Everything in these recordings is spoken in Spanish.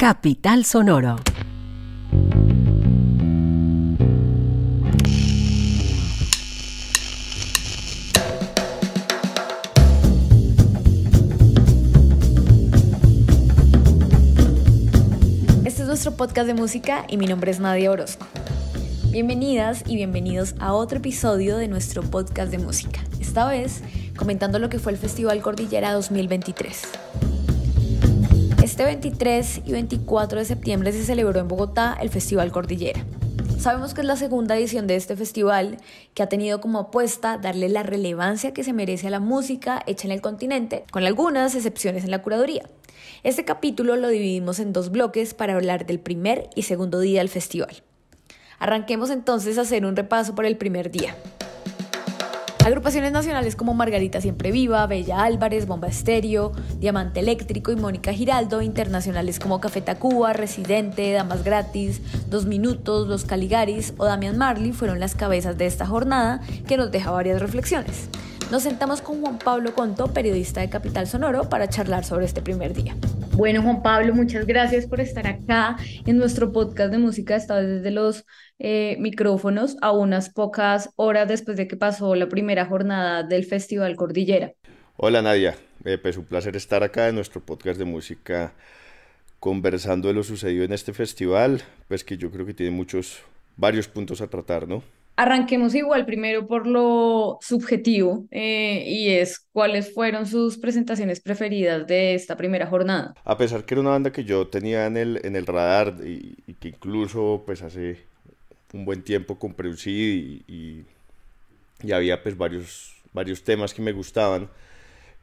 Capital Sonoro. Este es nuestro podcast de música y mi nombre es Nadia Orozco. Bienvenidas y bienvenidos a otro episodio de nuestro podcast de música. Esta vez comentando lo que fue el Festival Cordillera 2023. Este 23 y 24 de septiembre se celebró en Bogotá el Festival Cordillera. Sabemos que es la segunda edición de este festival que ha tenido como apuesta darle la relevancia que se merece a la música hecha en el continente, con algunas excepciones en la curaduría. Este capítulo lo dividimos en dos bloques para hablar del primer y segundo día del festival. Arranquemos entonces a hacer un repaso por el primer día. Agrupaciones nacionales como Margarita Siempre Viva, Bella Álvarez, Bomba Estéreo, Diamante Eléctrico y Mónica Giraldo, internacionales como Café Tacuba, Residente, Damas Gratis, Dos Minutos, Los Caligaris o Damian Marley fueron las cabezas de esta jornada que nos deja varias reflexiones. Nos sentamos con Juan Pablo Conto, periodista de Capital Sonoro, para charlar sobre este primer día. Bueno, Juan Pablo, muchas gracias por estar acá en nuestro podcast de música, Estaba desde los eh, micrófonos, a unas pocas horas después de que pasó la primera jornada del Festival Cordillera. Hola Nadia, es eh, pues un placer estar acá en nuestro podcast de música conversando de lo sucedido en este festival, pues que yo creo que tiene muchos, varios puntos a tratar, ¿no? Arranquemos igual primero por lo subjetivo eh, y es cuáles fueron sus presentaciones preferidas de esta primera jornada. A pesar que era una banda que yo tenía en el, radar y, que incluso pues hace un buen tiempo compré un y, había pues varios, varios temas que me gustaban,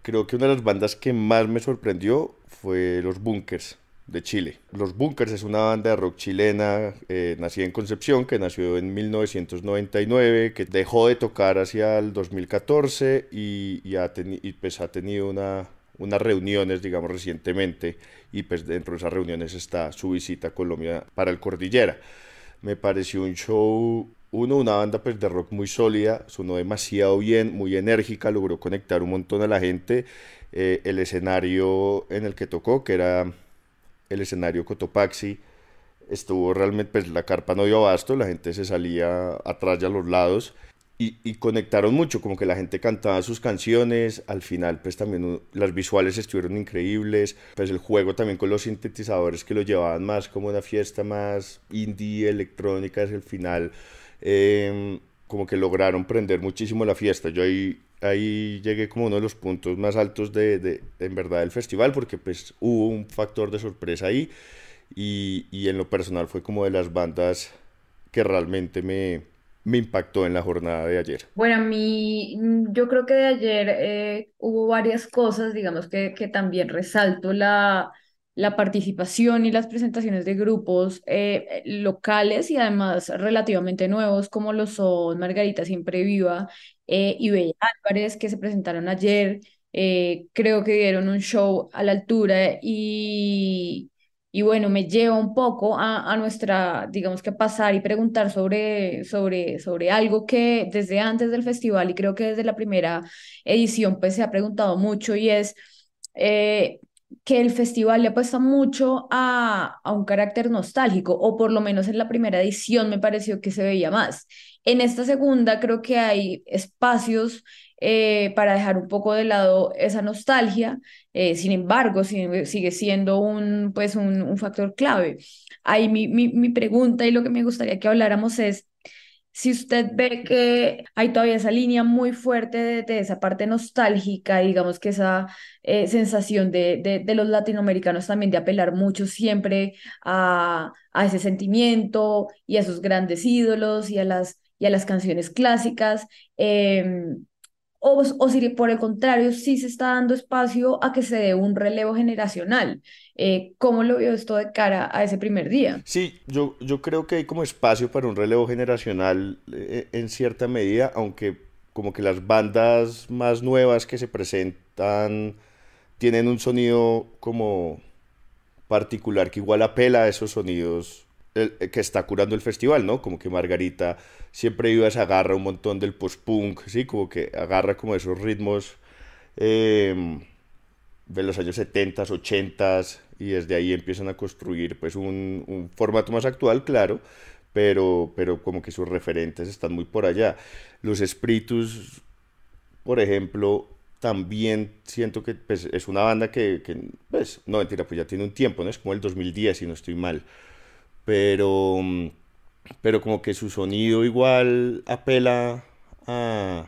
creo que una de las bandas que más me sorprendió fue Los Bunkers de Chile. Los Bunkers es una banda de rock chilena eh, nacida en Concepción, que nació en 1999, que dejó de tocar hacia el 2014 y, ha, pues ha tenido una, unas reuniones, digamos, recientemente, y pues dentro de esas reuniones está su visita a Colombia para el Cordillera. Me pareció un show, uno, una banda pues, de rock muy sólida, sonó demasiado bien, muy enérgica, logró conectar un montón a la gente. Eh, el escenario en el que tocó, que era el escenario Cotopaxi estuvo realmente, pues la carpa no dio abasto, la gente se salía atrás y a los lados y, conectaron mucho, como que la gente cantaba sus canciones, al final pues también las visuales estuvieron increíbles, pues el juego también con los sintetizadores que lo llevaban más como una fiesta más indie, electrónica, es el final. Em, como que lograron prender muchísimo la fiesta. Yo ahí ahí llegué como uno de los puntos más altos de, en verdad del festival porque pues hubo un factor de sorpresa ahí y, en lo personal fue como de las bandas que realmente me, me impactó en la jornada de ayer. Bueno, a mm, yo creo que de ayer eh, hubo varias cosas, digamos que, también resalto la, participación y las presentaciones de grupos eh, eh, locales y además relativamente nuevos como lo son Margarita Siempre Viva eh, y Bella Álvarez, que se presentaron ayer. Eh, creo que dieron un show a la altura y, y bueno, me lleva un poco a, a, nuestra, digamos que pasar y preguntar sobre, sobre, sobre algo que desde antes del festival y creo que desde la primera edición pues se ha preguntado mucho y es... Eh, que el festival le apuesta mucho a, a, un carácter nostálgico, o por lo menos en la primera edición me pareció que se veía más. En esta segunda creo que hay espacios eh, para dejar un poco de lado esa nostalgia, eh, sin embargo, sigue siendo un, pues un, factor clave. Ahí mi, pregunta y lo que me gustaría que habláramos es, si usted ve que hay todavía esa línea muy fuerte de, esa parte nostálgica, digamos que esa eh, sensación de, de, los latinoamericanos también de apelar mucho siempre a, a, ese sentimiento y a esos grandes ídolos y a las y a las canciones clásicas. Em, pues, o, si por el contrario sí se está dando espacio a que se dé un relevo generacional. Eh, ¿Cómo lo vio esto de cara a ese primer día? Sí, yo, yo creo que hay como espacio para un relevo generacional eh, en cierta medida, aunque como que las bandas más nuevas que se presentan tienen un sonido como particular que igual apela a esos sonidos eh, que está curando el festival, ¿no? Como que Margarita siempre iba, se agarra un montón del post-punk, ¿sí? Como que agarra como esos ritmos em, de los años 70, 80 y desde ahí empiezan a construir pues un, formato más actual, claro, pero, pero como que sus referentes están muy por allá. Los espíritus, por ejemplo, también siento que pues, es una banda que, que, pues, no mentira, pues ya tiene un tiempo, ¿no? Es como el 2010, si no estoy mal pero, pero como que su sonido igual apela a,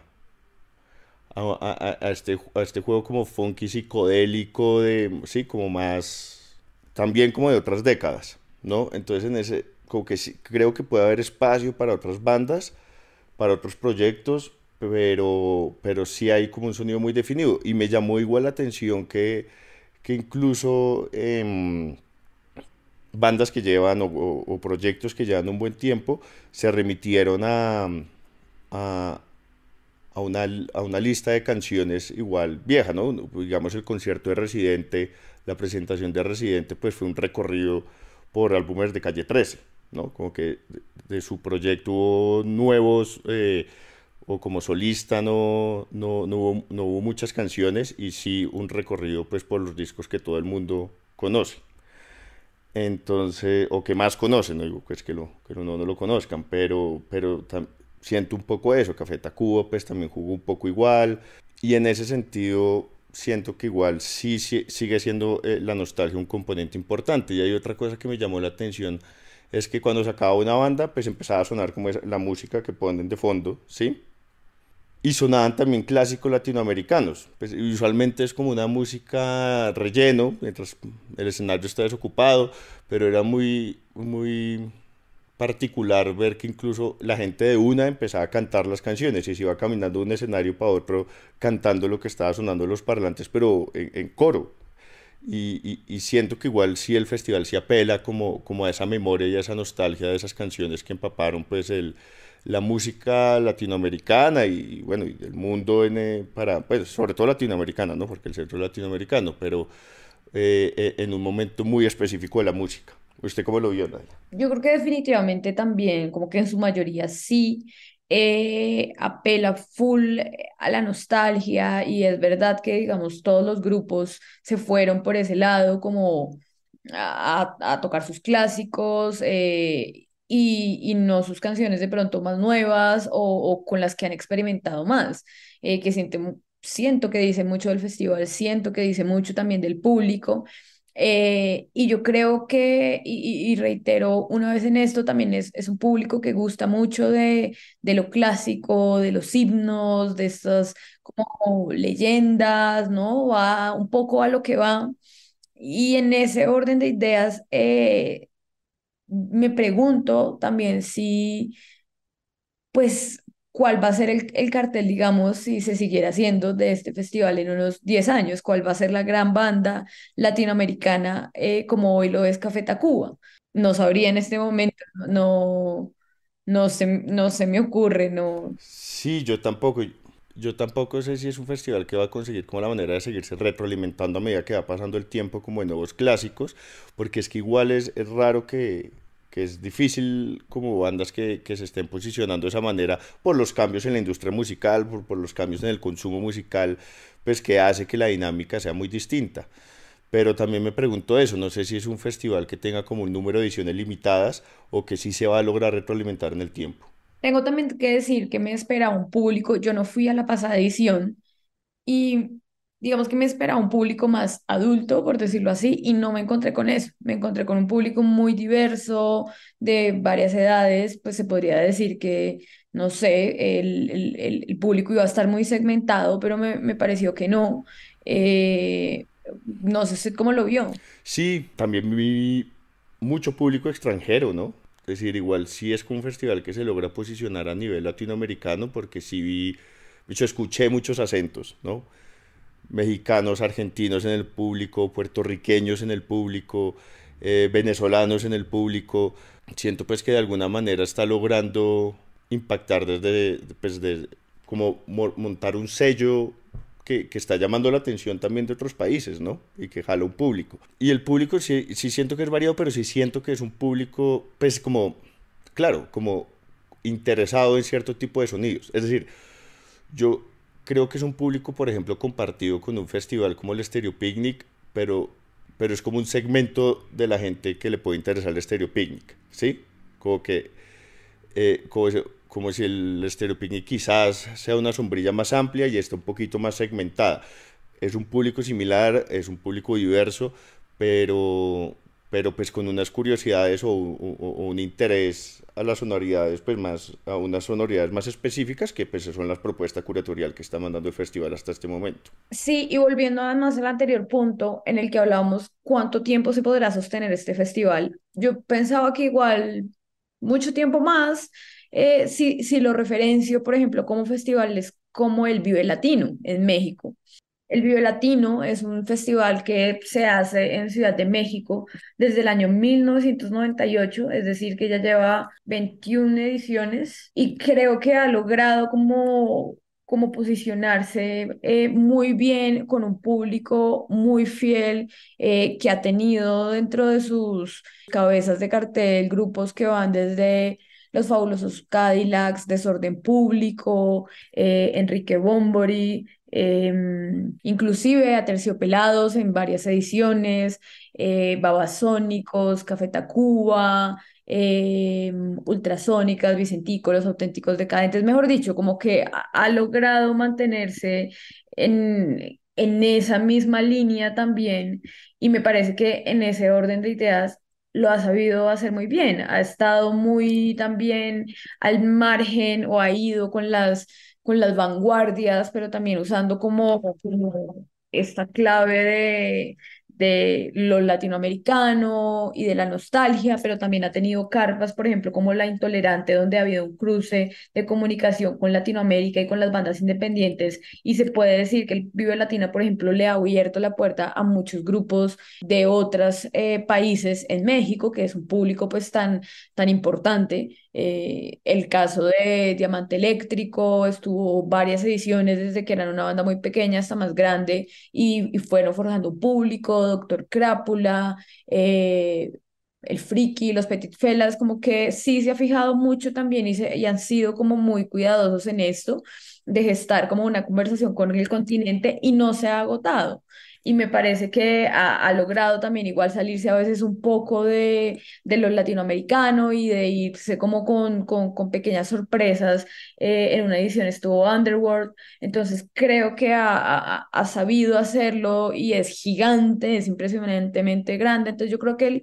este, este juego como funky psicodélico, de, sí, como más, también como de otras décadas, ¿no? Entonces en ese, como que sí, creo que puede haber espacio para otras bandas, para otros proyectos, pero, pero sí hay como un sonido muy definido. Y me llamó igual la atención que, que incluso... Em, bandas que llevan o, proyectos que llevan un buen tiempo se remitieron a, a, una, a una lista de canciones igual vieja, ¿no? Pues, digamos el concierto de Residente, la presentación de Residente, pues fue un recorrido por álbumes de Calle 13, ¿no? Como que de, su proyecto nuevos... Eh, o como solista no, no, hubo, no hubo muchas canciones y sí un recorrido pues por los discos que todo el mundo conoce. Entonces, o que más conocen, no digo pues que, lo, que no lo conozcan, pero, pero siento un poco eso, Café Tacuba pues también jugó un poco igual, y en ese sentido siento que igual sí, sigue siendo eh, la nostalgia un componente importante, y hay otra cosa que me llamó la atención, es que cuando se acaba una banda, pues empezaba a sonar como la música que ponen de fondo, ¿sí? y sonaban también clásicos latinoamericanos. Pues, usualmente es como una música relleno, mientras el escenario está desocupado, pero era muy, muy particular ver que incluso la gente de una empezaba a cantar las canciones y se iba caminando de un escenario para otro cantando lo que estaba sonando los parlantes, pero en, coro. Y, siento que igual sí el festival se apela como, como a esa memoria y a esa nostalgia de esas canciones que empaparon pues el, la música latinoamericana y, bueno, y del mundo en, eh, para, pues, sobre todo latinoamericana, ¿no? Porque el centro es latinoamericano, pero eh, eh, en un momento muy específico de la música. ¿Usted cómo lo vio, Nadia? Yo creo que definitivamente también, como que en su mayoría sí, apela full a la nostalgia y es verdad que, digamos, todos los grupos se fueron por ese lado como a, tocar sus clásicos y, no sus canciones de pronto más nuevas o, con las que han experimentado más, eh, que siento que dice mucho del festival, siento que dice mucho también del público. Eh, y yo creo que, y, reitero una vez en esto, también es, un público que gusta mucho de, lo clásico, de los himnos, de estas como leyendas, ¿no? Va un poco a lo que va. Y en ese orden de ideas, eh, me pregunto también si, pues, cuál va a ser el, cartel, digamos, si se siguiera haciendo de este festival en unos 10 años, cuál va a ser la gran banda latinoamericana eh, como hoy lo es Café Tacuba. No sabría en este momento, no, no, se, no se me ocurre, no. Sí, yo tampoco. Yo tampoco sé si es un festival que va a conseguir como la manera de seguirse retroalimentando a medida que va pasando el tiempo como de nuevos clásicos, porque es que igual es raro que, que es difícil como bandas que, se estén posicionando de esa manera por los cambios en la industria musical, por, por, los cambios en el consumo musical, pues que hace que la dinámica sea muy distinta. Pero también me pregunto eso, no sé si es un festival que tenga como un número de ediciones limitadas o que sí se va a lograr retroalimentar en el tiempo. Tengo también que decir que me espera un público, yo no fui a la pasada edición y digamos que me esperaba un público más adulto, por decirlo así, y no me encontré con eso. Me encontré con un público muy diverso, de varias edades, pues se podría decir que, no sé, el, el, el público iba a estar muy segmentado, pero me, me pareció que no. Eh, no sé cómo lo vio. Sí, también vi mucho público extranjero, ¿no? Es decir, igual sí es un festival que se logra posicionar a nivel latinoamericano, porque sí vi, de hecho, escuché muchos acentos, ¿no? mexicanos, argentinos en el público, puertorriqueños en el público, eh, venezolanos en el público. Siento pues que de alguna manera está logrando impactar desde, pues de, como montar un sello que, está llamando la atención también de otros países, ¿no? Y que jala un público. Y el público sí, sí siento que es variado, pero sí siento que es un público, pues como, claro, como interesado en cierto tipo de sonidos. Es decir, yo creo que es un público, por ejemplo, compartido con un festival como el Stereo Picnic, pero, pero es como un segmento de la gente que le puede interesar el Stereo Picnic, ¿sí? Como que, eh, como, si el Stereo Picnic quizás sea una sombrilla más amplia y está un poquito más segmentada. Es un público similar, es un público diverso, pero, pero pues con unas curiosidades o un interés a las sonoridades, pues más, a unas sonoridades más específicas que pues son las propuestas curatoriales que está mandando el festival hasta este momento. Sí, y volviendo además al anterior punto en el que hablábamos, ¿cuánto tiempo se podrá sostener este festival? Yo pensaba que igual mucho tiempo más, eh, si, si lo referencio, por ejemplo, como festivales como el Vive Latino en México, el Vive Latino es un festival que se hace en Ciudad de México desde el año 1998, es decir, que ya lleva 21 ediciones y creo que ha logrado como como posicionarse eh, muy bien con un público muy fiel eh, que ha tenido dentro de sus cabezas de cartel grupos que van desde los fabulosos Cadillacs, Desorden Público, eh, Enrique Bombori, inclusive em, inclusive Aterciopelados en varias ediciones, eh, Babasónicos, Café Tacuba, eh, Ultrasónicas, Vicentico, Auténticos Decadentes, mejor dicho, como que ha, logrado mantenerse en, en esa misma línea también y me parece que en ese orden de ideas lo ha sabido hacer muy bien, ha estado muy también al margen o ha ido con las con las vanguardias, pero también usando como, esta clave de, de lo latinoamericano y de la nostalgia, pero también ha tenido carpas, por ejemplo, como La Intolerante, donde ha habido un cruce de comunicación con Latinoamérica y con las bandas independientes, y se puede decir que el Vive Latina, por ejemplo, le ha abierto la puerta a muchos grupos de otros eh, países en México, que es un público pues tan, tan importante, eh, el caso de Diamante Eléctrico estuvo varias ediciones desde que eran una banda muy pequeña hasta más grande y, fueron forjando público, Doctor Crápula, eh, el Friki, los Petit Fellas, como que sí se ha fijado mucho también y, y han sido como muy cuidadosos en esto de gestar como una conversación con el continente y no se ha agotado y me parece que ha, logrado también igual salirse a veces un poco de, de lo latinoamericano y de irse como con, con, pequeñas sorpresas. Eh, en una edición estuvo Underworld, entonces creo que ha, sabido hacerlo y es gigante, es impresionantemente grande, entonces yo creo que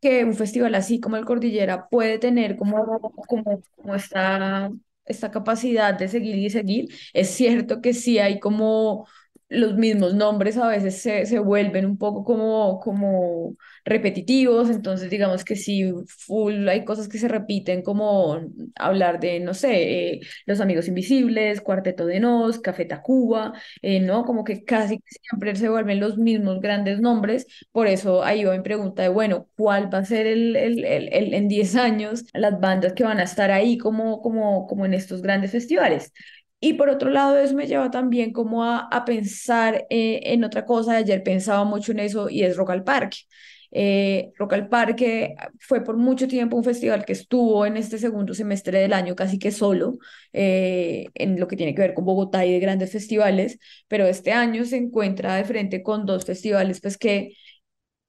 que un festival así como el Cordillera puede tener como, como, como esta, esta capacidad de seguir y seguir. Es cierto que sí hay como los mismos nombres a veces se, vuelven un poco como, como repetitivos, entonces digamos que si full, hay cosas que se repiten como hablar de, no sé, eh, Los Amigos Invisibles, Cuarteto de Nos, Café Tacuba, eh, ¿no? Como que casi siempre se vuelven los mismos grandes nombres, por eso ahí va mi pregunta de, bueno, ¿cuál va a ser el, en 10 años las bandas que van a estar ahí como, como, como en estos grandes festivales? Y por otro lado, eso me lleva también como a, pensar eh, en otra cosa. Ayer pensaba mucho en eso y es Rock al Parque. Eh, Rock al Parque fue por mucho tiempo un festival que estuvo en este segundo semestre del año casi que solo eh, en lo que tiene que ver con Bogotá y de grandes festivales, pero este año se encuentra de frente con dos festivales pues que,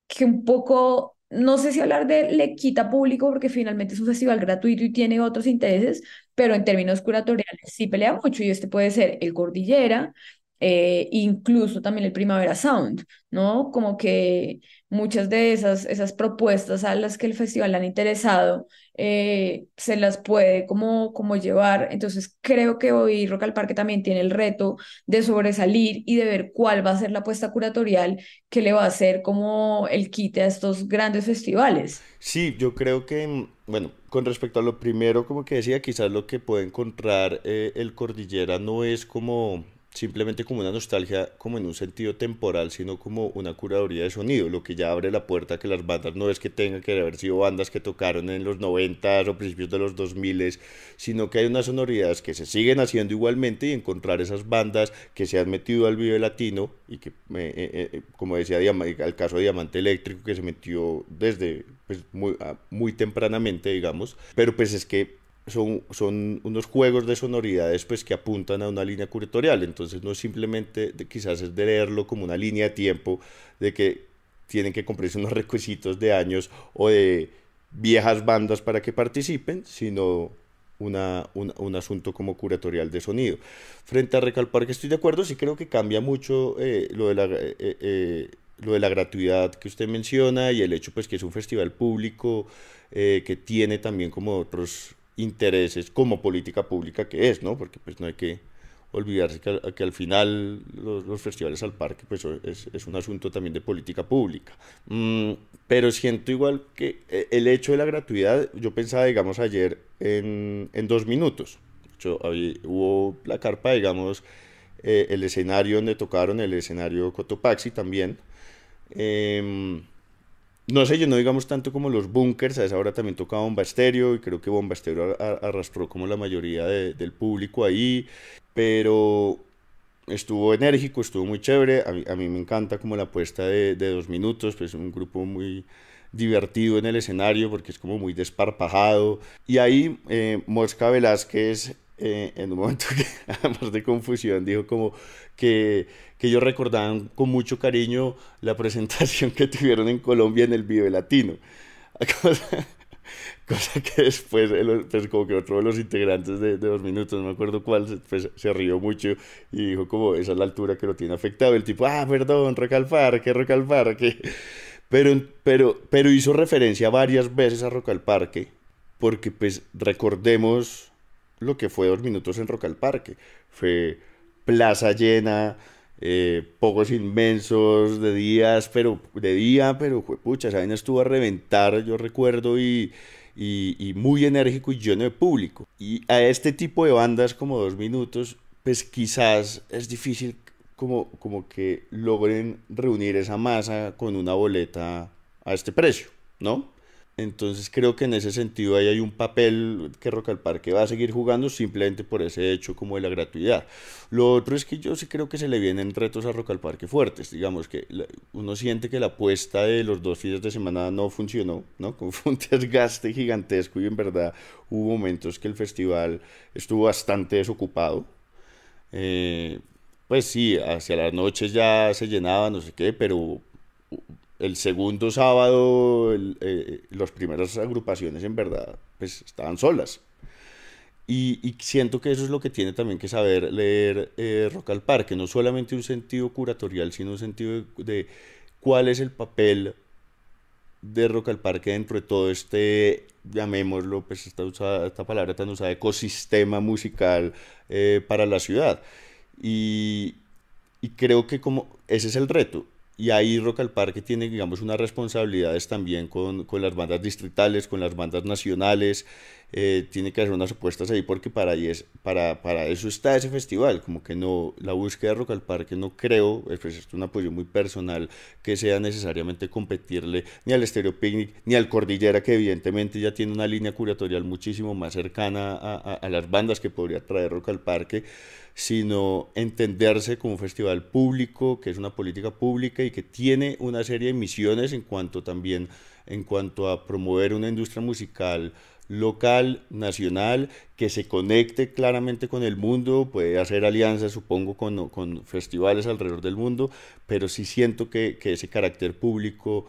que un poco no sé si hablar de le quita público porque finalmente es un festival gratuito y tiene otros intereses, pero en términos curatoriales sí pelea mucho y este puede ser el Cordillera, eh, incluso también el Primavera Sound, ¿no? Como que muchas de esas, esas propuestas a las que el festival han interesado eh, se las puede como, como llevar. Entonces creo que hoy Rock al Parque también tiene el reto de sobresalir y de ver cuál va a ser la apuesta curatorial que le va a hacer como el quite a estos grandes festivales. Sí, yo creo que, mm, bueno, con respecto a lo primero, como que decía, quizás lo que puede encontrar eh, el Cordillera no es como simplemente como una nostalgia, como en un sentido temporal, sino como una curaduría de sonido, lo que ya abre la puerta a que las bandas no es que tengan que haber sido bandas que tocaron en los 90 o principios de los 2000, sino que hay unas sonoridades que se siguen haciendo igualmente y encontrar esas bandas que se han metido al vive latino y que, eh, eh, eh, como decía, al caso de Diamante Eléctrico, que se metió desde pues, muy, ah, muy tempranamente, digamos, pero pues es que son, son unos juegos de sonoridades pues, que apuntan a una línea curatorial. Entonces no es simplemente, quizás es de leerlo como una línea de tiempo de que tienen que cumplirse unos requisitos de años o de viejas bandas para que participen, sino una, un, asunto como curatorial de sonido. Frente a Recalpar, que estoy de acuerdo, sí creo que cambia mucho eh, lo de la... Eh, eh, lo de la gratuidad que usted menciona y el hecho pues que es un festival público que tiene también como otros intereses como política pública que es, ¿no? Porque pues no hay que olvidarse que, al final los, festivales al parque pues es, un asunto también de política pública. Mm, pero siento igual que eh, el hecho de la gratuidad, yo pensaba, digamos, ayer en, dos minutos. hubo la carpa, digamos, eh, el escenario donde tocaron, el escenario Cotopaxi también. Em, no sé, yo no digamos tanto como los bunkers, a esa hora también tocaba Bomba Estéreo y creo que Bomba Estéreo arrastró como la mayoría del público ahí, pero estuvo enérgico, estuvo muy chévere, a mí, me encanta como la apuesta de, dos minutos, pues un grupo muy divertido en el escenario porque es como muy desparpajado y ahí eh, Mosca Velázquez eh, en un momento más de confusión, dijo como que, que ellos recordaban con mucho cariño la presentación que tuvieron en Colombia en el Vive Latino. Cosa, que después, pues como que otro de los integrantes de, de Dos Minutos, no me acuerdo cuál, pues se rió mucho y dijo como, esa es la altura que lo tiene afectado. El tipo, ah, perdón, recalpar, que recalpar, que... Pero, pero, pero hizo referencia varias veces a Roca al Parque, porque pues recordemos lo que fue dos minutos en Rock al Parque. Fue plaza llena, eh, pocos inmensos de días, pero de día, pero pucha, esa estuvo a reventar, yo recuerdo, y, y, muy enérgico y lleno de público. Y a este tipo de bandas como dos minutos, pues quizás es difícil como, como que logren reunir esa masa con una boleta a este precio, ¿no? Entonces creo que en ese sentido ahí hay un papel que Rock al Parque va a seguir jugando simplemente por ese hecho como de la gratuidad. Lo otro es que yo sí creo que se le vienen retos a Rock al Parque fuertes. Digamos que uno siente que la apuesta de los dos fines de semana no funcionó, ¿no? Como fue un desgaste gigantesco y en verdad hubo momentos que el festival estuvo bastante desocupado. Eh, pues sí, hacia las noches ya se llenaba, no sé qué, pero el segundo sábado las eh, primeras agrupaciones en verdad pues estaban solas. Y, siento que eso es lo que tiene también que saber leer eh, Rock al Parque, no solamente un sentido curatorial, sino un sentido de, cuál es el papel de Rock al Parque dentro de todo este, llamémoslo, pues esta, esta palabra tan usada, ecosistema musical eh, para la ciudad. Y, y creo que como ese es el reto, y ahí Rock al Parque tiene, digamos, unas responsabilidades también con, con las bandas distritales, con las bandas nacionales, eh, tiene que hacer unas apuestas ahí porque para, eso está ese festival, como que no, la búsqueda de Rock al Parque no creo, eh, pues es un apoyo muy personal, que sea necesariamente competirle ni al Stereo Picnic ni al Cordillera, que evidentemente ya tiene una línea curatorial muchísimo más cercana a, a las bandas que podría traer Rock al Parque, sino entenderse como un festival público, que es una política pública y que tiene una serie de misiones en cuanto también en cuanto a promover una industria musical local, nacional, que se conecte claramente con el mundo, puede hacer alianzas, supongo, con, con festivales alrededor del mundo, pero sí siento que, que, ese carácter público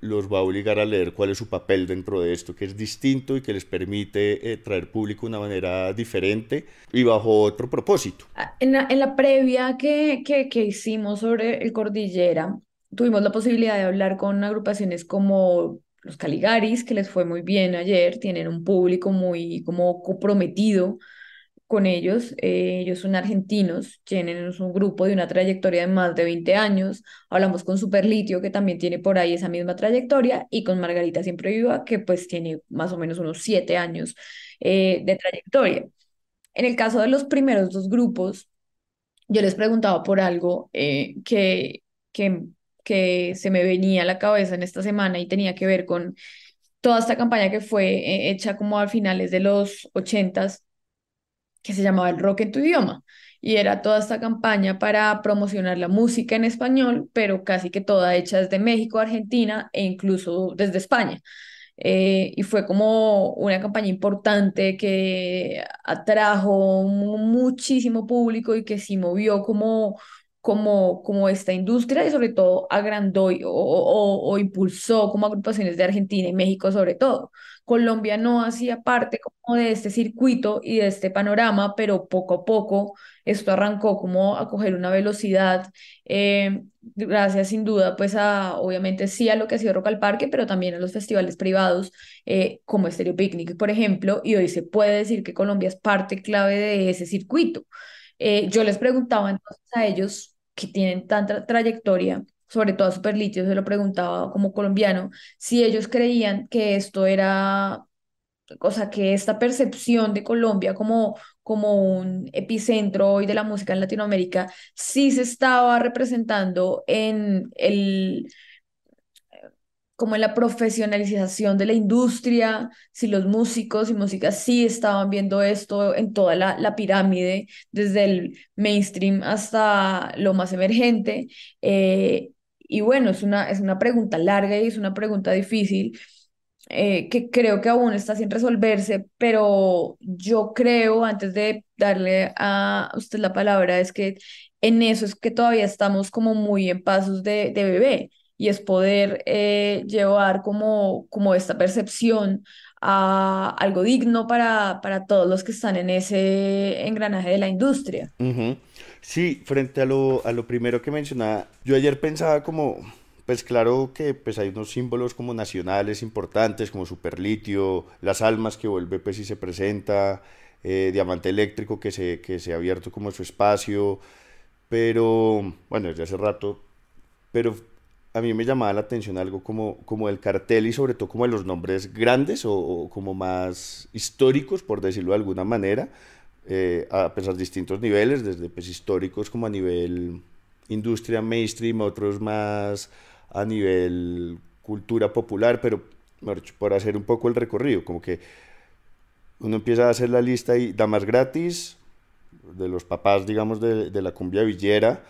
los va a obligar a leer cuál es su papel dentro de esto, que es distinto y que les permite eh, traer público de una manera diferente y bajo otro propósito. Ah, en la, previa que, que, que hicimos sobre el Cordillera, tuvimos la posibilidad de hablar con agrupaciones como los Caligaris, que les fue muy bien ayer, tienen un público muy como comprometido con ellos. Eh, ellos son argentinos, tienen un grupo de una trayectoria de más de 20 años. Hablamos con Superlitio, que también tiene por ahí esa misma trayectoria, y con Margarita Siempre Viva, que pues tiene más o menos unos 7 años eh, de trayectoria. En el caso de los primeros dos grupos, yo les preguntaba por algo eh, que, que que se me venía a la cabeza en esta semana y tenía que ver con toda esta campaña que fue eh, hecha como a finales de los ochentas, que se llamaba El Rock en tu idioma. Y era toda esta campaña para promocionar la música en español, pero casi que toda hecha desde México, Argentina e incluso desde España. Eh, y fue como una campaña importante que atrajo muchísimo público y que sí movió como como, como esta industria y sobre todo agrandó o, o, o, impulsó como agrupaciones de Argentina y México sobre todo. Colombia no hacía parte como de este circuito y de este panorama, pero poco a poco esto arrancó como a coger una velocidad, eh, gracias sin duda pues a, obviamente sí a lo que ha sido Rock al Parque, pero también a los festivales privados eh, como Stereo Picnic, por ejemplo, y hoy se puede decir que Colombia es parte clave de ese circuito. Eh, yo les preguntaba entonces a ellos que tienen tanta trayectoria, sobre todo a Superlitio, se lo preguntaba como colombiano, si ellos creían que esto era, o sea, que esta percepción de Colombia como, como un epicentro hoy de la música en Latinoamérica, sí se estaba representando en el como en la profesionalización de la industria, si los músicos y músicas sí estaban viendo esto en toda la, pirámide, desde el mainstream hasta lo más emergente. Eh, y bueno, es una, es una pregunta larga y es una pregunta difícil. Eh, que creo que aún está sin resolverse, pero yo creo, antes de darle a usted la palabra, es que en eso es que todavía estamos como muy en pasos de, de bebé y es poder eh, llevar como, como esta percepción a algo digno para, para, todos los que están en ese engranaje de la industria. Sí, frente a lo, a lo primero que mencionaba, yo ayer pensaba como, pues claro que pues hay unos símbolos como nacionales importantes, como Superlitio, las almas que vuelve pues y se presenta, eh, Diamante Eléctrico que se, que se ha abierto como su espacio, pero bueno, desde hace rato, pero a mí me llamaba la atención algo como, como el cartel y sobre todo como los nombres grandes o, como más históricos, por decirlo de alguna manera, eh, a pesar distintos niveles, desde pues, históricos como a nivel industria mainstream, otros más a nivel cultura popular, pero por hacer un poco el recorrido, como que uno empieza a hacer la lista y da más gratis, de los papás, digamos, de, la cumbia villera,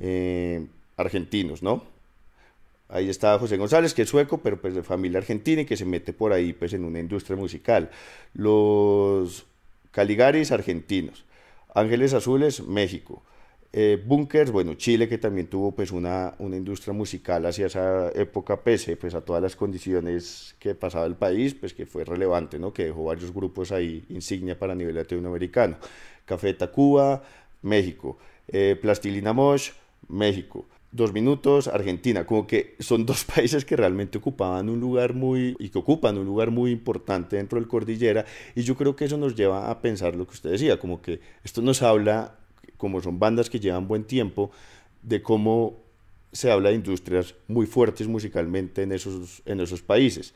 eh, argentinos, ¿no? Ahí está José González, que es sueco, pero pues de familia argentina y que se mete por ahí pues en una industria musical. Los Caligaris, argentinos. Ángeles Azules, México. Eh, Bunkers, bueno, Chile, que también tuvo pues una, una industria musical hacia esa época, pese pues a todas las condiciones que pasaba el país, pues que fue relevante, ¿no? Que dejó varios grupos ahí insignia para nivel latinoamericano. Café Tacuba, México. Eh, Plastilina Mosh, México dos minutos, Argentina, como que son dos países que realmente ocupaban un lugar muy y que ocupan un lugar muy importante dentro del cordillera y yo creo que eso nos lleva a pensar lo que usted decía, como que esto nos habla, como son bandas que llevan buen tiempo, de cómo se habla de industrias muy fuertes musicalmente en esos, en esos países,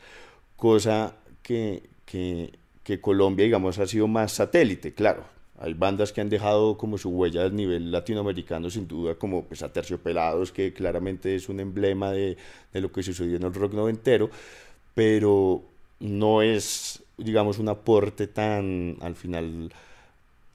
cosa que, que Colombia, digamos, ha sido más satélite, claro, hay bandas que han dejado como su huella a nivel latinoamericano, sin duda, como pues, Aterciopelados, que claramente es un emblema de, de lo que sucedió en el rock noventero, pero no es, digamos, un aporte tan, al final,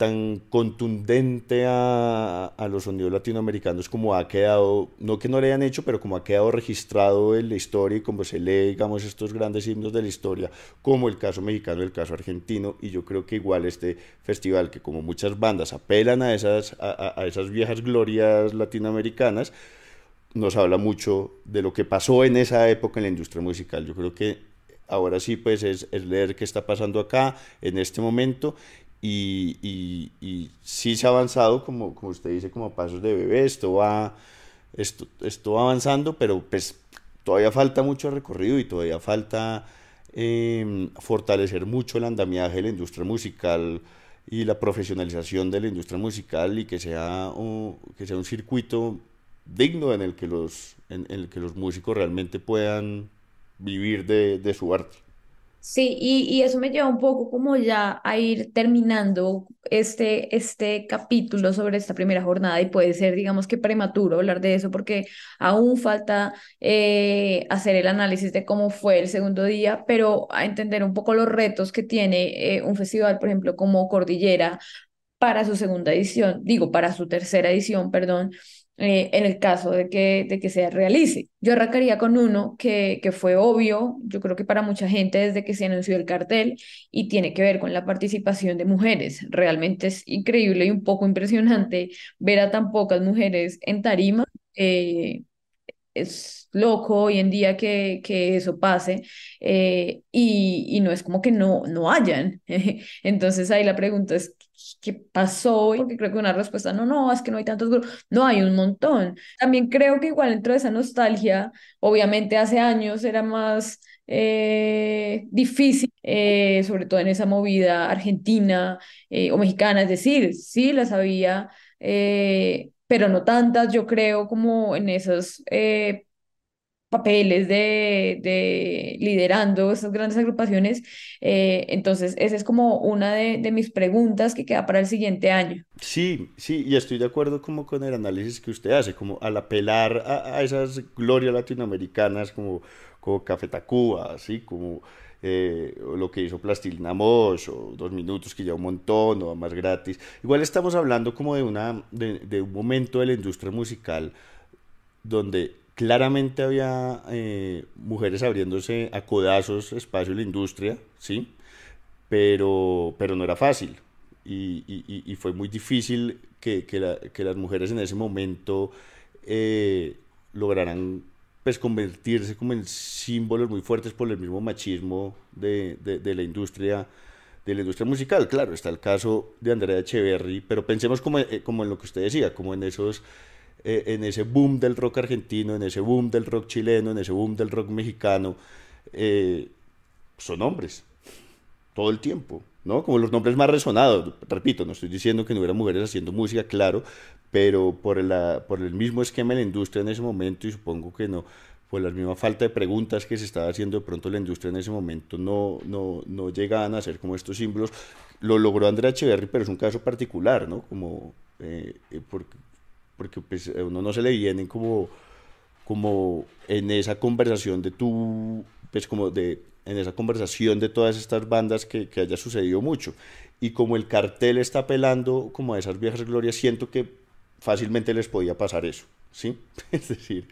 tan contundente a, los sonidos latinoamericanos como ha quedado, no que no le hayan hecho, pero como ha quedado registrado en la historia y como se lee, digamos, estos grandes himnos de la historia, como el caso mexicano, el caso argentino, y yo creo que igual este festival, que como muchas bandas apelan a esas, a, a esas viejas glorias latinoamericanas, nos habla mucho de lo que pasó en esa época en la industria musical. Yo creo que ahora sí, pues es, es leer qué está pasando acá en este momento y, sí se ha avanzado, como, usted dice, como pasos de bebé, esto va, esto, esto avanzando, pero pues todavía falta mucho recorrido y todavía falta em, fortalecer mucho el andamiaje de la industria musical y la profesionalización de la industria musical y que sea un, que sea un circuito digno en el que los, que los músicos realmente puedan vivir de su arte. Sí, y, y, eso me lleva un poco como ya a ir terminando este, este capítulo sobre esta primera jornada y puede ser, digamos que prematuro hablar de eso porque aún falta eh, hacer el análisis de cómo fue el segundo día, pero a entender un poco los retos que tiene eh, un festival, por ejemplo, como Cordillera para su segunda edición, digo, para su tercera edición, perdón eh, en el caso de que, de que se realice. Yo arrancaría con uno que, que fue obvio, yo creo que para mucha gente desde que se anunció el cartel y tiene que ver con la participación de mujeres. Realmente es increíble y un poco impresionante ver a tan pocas mujeres en tarima. Eh, es loco hoy en día que, que eso pase eh, y, y, no es como que no, no hayan. Entonces ahí la pregunta es, ¿qué pasó? Porque creo que una respuesta, no, no, es que no hay tantos grupos, no, hay un montón. También creo que igual dentro de esa nostalgia, obviamente hace años era más eh, difícil, eh, sobre todo en esa movida argentina eh, o mexicana, es decir, sí las había, pero no tantas, yo creo, como en esas papeles de, liderando esas grandes agrupaciones. Eh, entonces, esa es como una de, mis preguntas que queda para el siguiente año. Sí, sí, y estoy de acuerdo como con el análisis que usted hace, como al apelar a, esas glorias latinoamericanas como, como Café Tacuba, así como... Eh, lo que hizo Plastilina Mosh, o Dos Minutos, que ya un montón, o más gratis. Igual estamos hablando como de, una, de, de un momento de la industria musical donde Claramente había eh, mujeres abriéndose a codazos espacio en la industria, ¿sí? Pero, pero no era fácil y, fue muy difícil que, las mujeres en ese momento eh, lograran pues convertirse como en símbolos muy fuertes por el mismo machismo de, la industria de industria musical. Claro, está el caso de Andrea Echeverry, pero pensemos como, eh, como en lo que usted decía, como en esos eh, en ese boom del rock argentino, en ese boom del rock chileno, en ese boom del rock mexicano, eh, son hombres, todo el tiempo, ¿no? Como los nombres más resonados, repito, no estoy diciendo que no hubiera mujeres haciendo música, claro, pero por, por el mismo esquema de la industria en ese momento, y supongo que no, por la misma falta de preguntas que se estaba haciendo de pronto la industria en ese momento, no, no, no llegaban a ser como estos símbolos. Lo logró Andrea Echeverri, pero es un caso particular, ¿no? Como, eh, porque pues a uno no se le vienen como, como en esa conversación de tú, pues como de, en esa conversación de todas estas bandas que, que haya sucedido mucho. Y como el cartel está pelando como a esas viejas glorias, siento que fácilmente les podía pasar eso, ¿sí? es decir,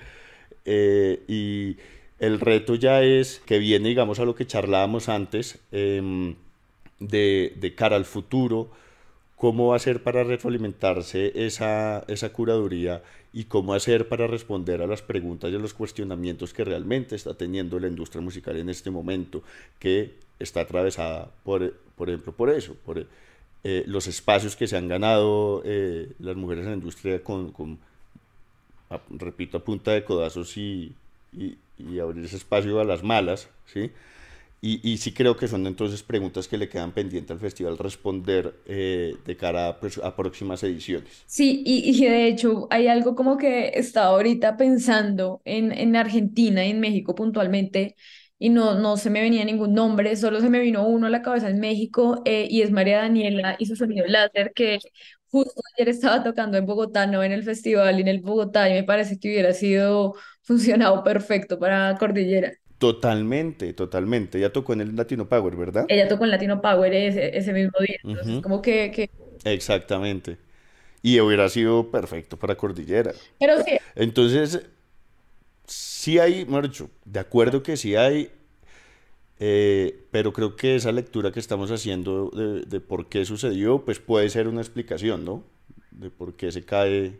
eh, y el reto ya es que viene, digamos, a lo que charlábamos antes, em, de, de cara al futuro, cómo hacer para retroalimentarse esa, esa curaduría y cómo hacer para responder a las preguntas y a los cuestionamientos que realmente está teniendo la industria musical en este momento, que está atravesada, por, por ejemplo, por eso, por eh, los espacios que se han ganado eh, las mujeres en la industria con, repito, a punta de codazos y, y, y abrir ese espacio a las malas, ¿sí? Y, sí creo que son entonces preguntas que le quedan pendientes al festival responder eh, de cara pues, a, próximas ediciones. Sí, y, de hecho hay algo como que estaba ahorita pensando en, en Argentina y en México puntualmente, y no, no se me venía ningún nombre, solo se me vino uno a la cabeza en México, eh, y es María Daniela y su sonido láser, que justo ayer estaba tocando en Bogotá, no en el festival, en el Bogotá, y me parece que hubiera sido funcionado perfecto para Cordillera. Totalmente, totalmente. ella tocó en el Latino Power, ¿verdad? Ella tocó en Latino Power ese, mismo día. Entonces, como que, Exactamente. Y hubiera sido perfecto para Cordillera. Pero sí. Entonces, sí hay, Marcho, de acuerdo que sí hay, eh, pero creo que esa lectura que estamos haciendo de, de por qué sucedió, pues puede ser una explicación, ¿no? De por qué se cae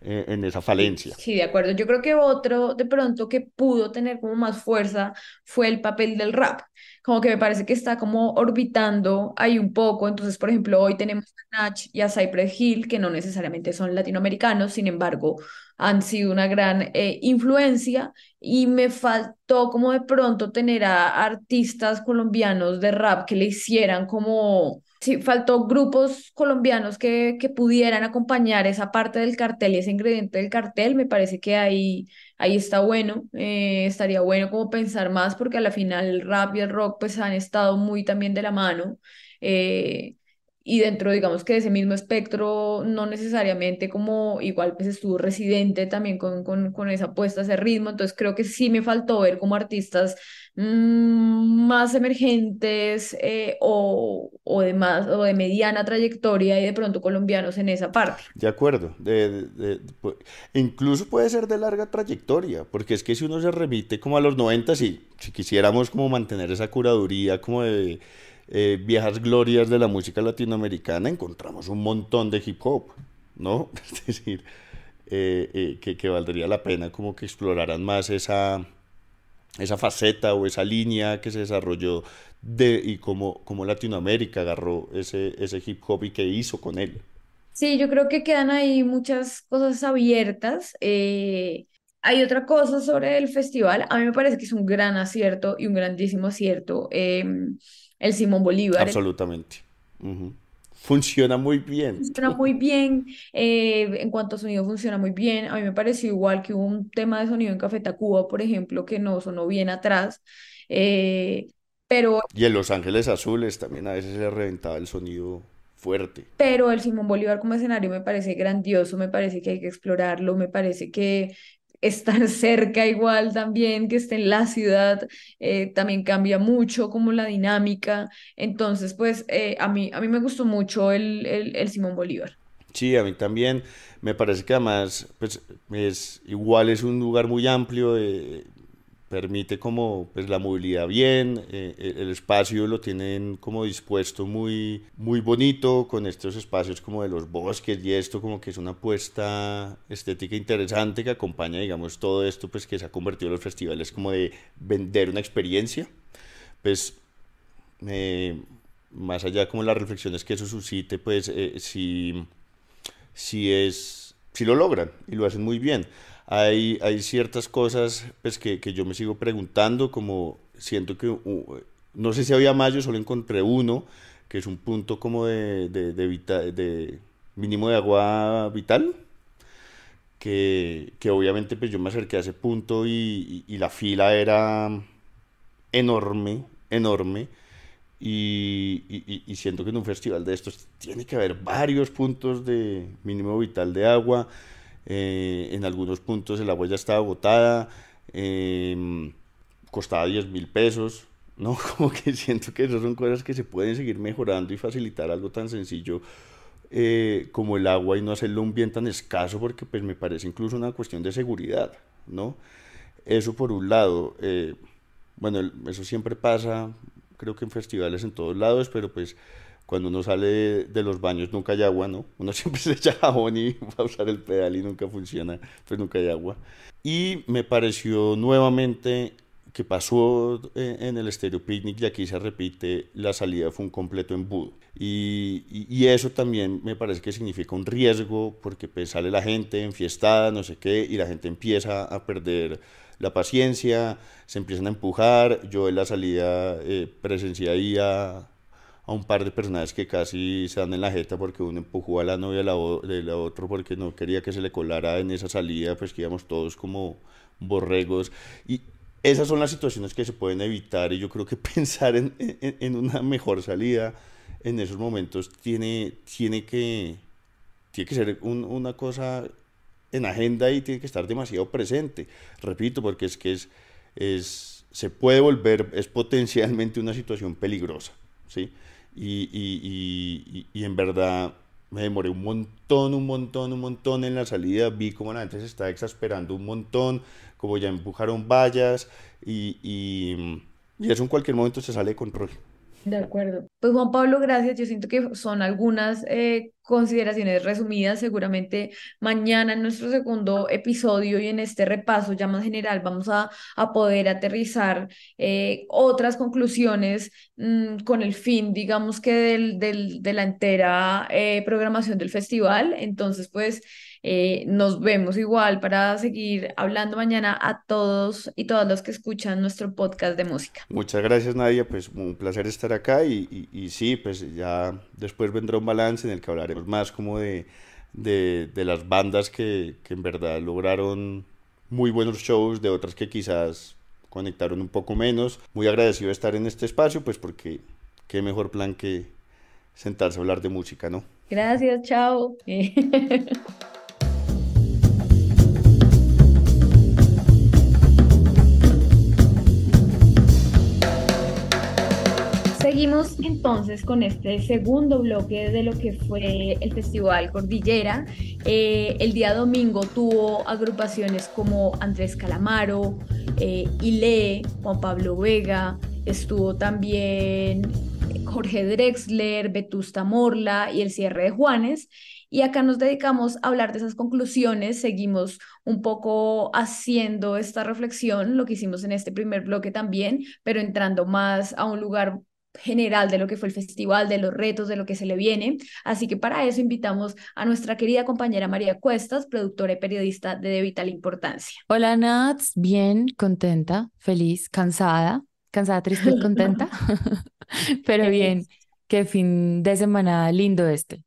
eh, en esa falencia. Sí, de acuerdo. Yo creo que otro de pronto que pudo tener como más fuerza fue el papel del rap. Como que me parece que está como orbitando ahí un poco. Entonces, por ejemplo, hoy tenemos a Natch y a Cypress Hill, que no necesariamente son latinoamericanos, sin embargo, han sido una gran eh, influencia. Y me faltó como de pronto tener a artistas colombianos de rap que le hicieran como Sí, faltó grupos colombianos que, que pudieran acompañar esa parte del cartel y ese ingrediente del cartel. Me parece que ahí, ahí está bueno. Eh, estaría bueno como pensar más porque a la final el rap y el rock pues han estado muy también de la mano. Eh, y dentro, digamos que de ese mismo espectro, no necesariamente como igual pues estuvo residente también con, con, con esa apuesta, ese ritmo, entonces creo que sí me faltó ver como artistas Mm, más emergentes eh, o, o, de o de mediana trayectoria y de pronto colombianos en esa parte. De acuerdo, de, incluso puede ser de larga trayectoria, porque es que si uno se remite como a los 90, si, si quisiéramos como mantener esa curaduría como de eh, viejas glorias de la música latinoamericana, encontramos un montón de hip hop, ¿no? Es decir, eh, que, que valdría la pena como que exploraran más esa esa faceta o esa línea que se desarrolló de, y cómo, Latinoamérica agarró ese, ese hip hop y qué hizo con él. Sí, yo creo que quedan ahí muchas cosas abiertas. Eh, hay otra cosa sobre el festival. A mí me parece que es un gran acierto y un grandísimo acierto eh, el Simón Bolívar. Absolutamente funciona muy bien. Funciona muy bien, eh, en cuanto a sonido funciona muy bien. A mí me pareció igual que hubo un tema de sonido en Café Tacuba, por ejemplo, que no sonó bien atrás. Eh, pero... Y en Los Ángeles Azules también a veces se reventaba el sonido fuerte. Pero el Simón Bolívar como escenario me parece grandioso, me parece que hay que explorarlo, me parece que estar cerca igual también, que esté en la ciudad, eh, también cambia mucho como la dinámica. Entonces, pues eh, a, mí, a mí me gustó mucho el, el, Simón Bolívar. Sí, a mí también me parece que además, pues es igual, es un lugar muy amplio, eh, permite como pues, la movilidad bien, eh, e-, el espacio lo tienen como dispuesto muy, muy bonito con estos espacios como de los bosques y esto como que es una apuesta estética interesante que acompaña digamos todo esto pues que se ha convertido en los festivales como de vender una experiencia, pues más allá como las reflexiones que eso suscite pues eh, si, si es, si lo logran y lo hacen muy bien hay, ciertas cosas pues, que, yo me sigo preguntando, como siento que, no sé si había más, yo solo encontré uno, que es un punto como de, de, mínimo de agua vital, que, obviamente pues yo me acerqué a ese punto y, la fila era enorme, enorme, y, y, siento que en un festival de estos tiene que haber varios puntos de mínimo vital de agua, eh, en algunos puntos el agua ya estaba agotada, em, costaba 10 mil pesos, ¿no? Como que siento que esas son cosas que se pueden seguir mejorando y facilitar algo tan sencillo eh, como el agua y no hacerlo un bien tan escaso porque pues me parece incluso una cuestión de seguridad, ¿no? Eso por un lado, eh, bueno, eso siempre pasa, creo que en festivales en todos lados, pero pues cuando uno sale de los baños nunca hay agua, ¿no? Uno siempre se echa jabón y va a usar el pedal y nunca funciona, pues nunca hay agua. Y me pareció nuevamente que pasó eh, en el Stereo Picnic y aquí se repite, la salida fue un completo embudo. Y, eso también me parece que significa un riesgo porque pues sale la gente enfiestada, no sé qué, y la gente empieza a perder la paciencia, se empiezan a empujar. Yo en la salida presenciaría eh, presencié a un par de personajes que casi se dan en la jeta porque uno empujó a la novia de la otro porque no quería que se le colara en esa salida, pues que íbamos todos como borregos. Y esas son las situaciones que se pueden evitar y yo creo que pensar en, en, una mejor salida en esos momentos tiene, tiene, que, tiene que ser una cosa en agenda y tiene que estar demasiado presente. Repito, porque es que es, es, se puede volver, es potencialmente una situación peligrosa. ¿sí? Y, y, en verdad me demoré un montón, un montón, un montón en la salida. Vi como la gente se estaba exasperando un montón, como ya empujaron vallas y, y, y eso en cualquier momento se sale de control. De acuerdo. Pues Juan Pablo, gracias. Yo siento que son algunas eh, consideraciones resumidas. Seguramente mañana en nuestro segundo episodio y en este repaso ya más general vamos a, poder aterrizar eh, otras conclusiones mm, con el fin, digamos que del, de la entera eh, programación del festival. Entonces, pues... Eh, nos vemos igual para seguir hablando mañana a todos y todas los que escuchan nuestro podcast de música. Muchas gracias Nadia, pues un placer estar acá y, y, sí, pues ya después vendrá un balance en el que hablaremos más como de, de, las bandas que, que en verdad lograron muy buenos shows, de otras que quizás conectaron un poco menos. Muy agradecido de estar en este espacio, pues porque qué mejor plan que sentarse a hablar de música, ¿no? Gracias, chao. Seguimos entonces con este segundo bloque de lo que fue el Festival Cordillera. Eh, el día domingo tuvo agrupaciones como Andrés Calamaro, eh, Ile, Juan Pablo Vega, estuvo también Jorge Drexler, Vetusta Morla y el cierre de Juanes. Y acá nos dedicamos a hablar de esas conclusiones, seguimos un poco haciendo esta reflexión, lo que hicimos en este primer bloque también, pero entrando más a un lugar general de lo que fue el festival, de los retos, de lo que se le viene. Así que para eso invitamos a nuestra querida compañera María Cuestas, productora y periodista de Vital Importancia. Hola Nats, bien, contenta, feliz, cansada, cansada, triste, contenta, pero bien, qué fin de semana lindo este.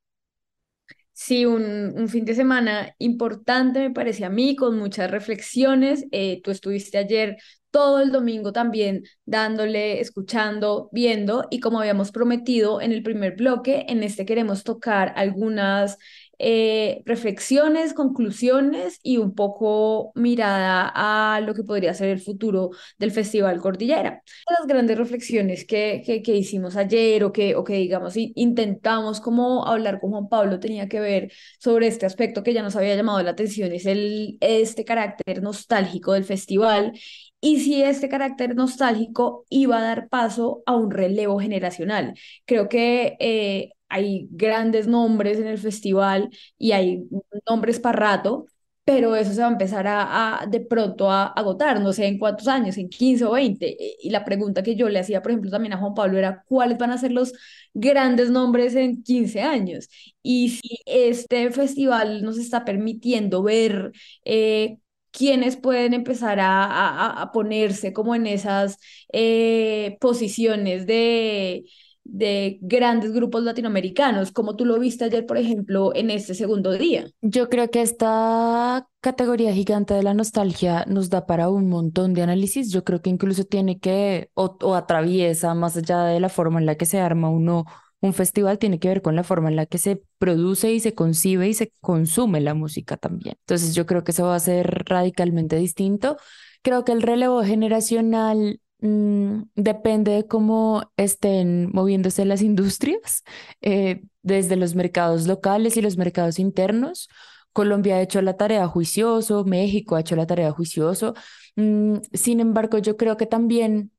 Sí, un, fin de semana importante me parece a mí, con muchas reflexiones. Eh, tú estuviste ayer todo el domingo también dándole, escuchando, viendo y como habíamos prometido en el primer bloque, en este queremos tocar algunas eh, reflexiones, conclusiones y un poco mirada a lo que podría ser el futuro del Festival Cordillera. Las grandes reflexiones que, que, hicimos ayer o que, o que digamos intentamos como hablar con Juan Pablo tenía que ver sobre este aspecto que ya nos había llamado la atención, es el, este carácter nostálgico del festival y si este carácter nostálgico iba a dar paso a un relevo generacional. Creo que eh, hay grandes nombres en el festival y hay nombres para rato, pero eso se va a empezar a, de pronto a agotar, no sé en cuántos años, en 15 o 20. E, y la pregunta que yo le hacía, por ejemplo, también a Juan Pablo era, ¿cuáles van a ser los grandes nombres en 15 años? Y si este festival nos está permitiendo ver... Eh, quiénes pueden empezar a, ponerse como en esas eh, posiciones de, de grandes grupos latinoamericanos, como tú lo viste ayer, por ejemplo, en este segundo día. Yo creo que esta categoría gigante de la nostalgia nos da para un montón de análisis. Yo creo que incluso tiene que, o, atraviesa, más allá de la forma en la que se arma uno un festival tiene que ver con la forma en la que se produce y se concibe y se consume la música también. Entonces yo creo que eso va a ser radicalmente distinto. Creo que el relevo generacional Mm, depende de cómo estén moviéndose las industrias, eh, desde los mercados locales y los mercados internos. Colombia ha hecho la tarea juicioso, México ha hecho la tarea juicioso. Mm, sin embargo, yo creo que también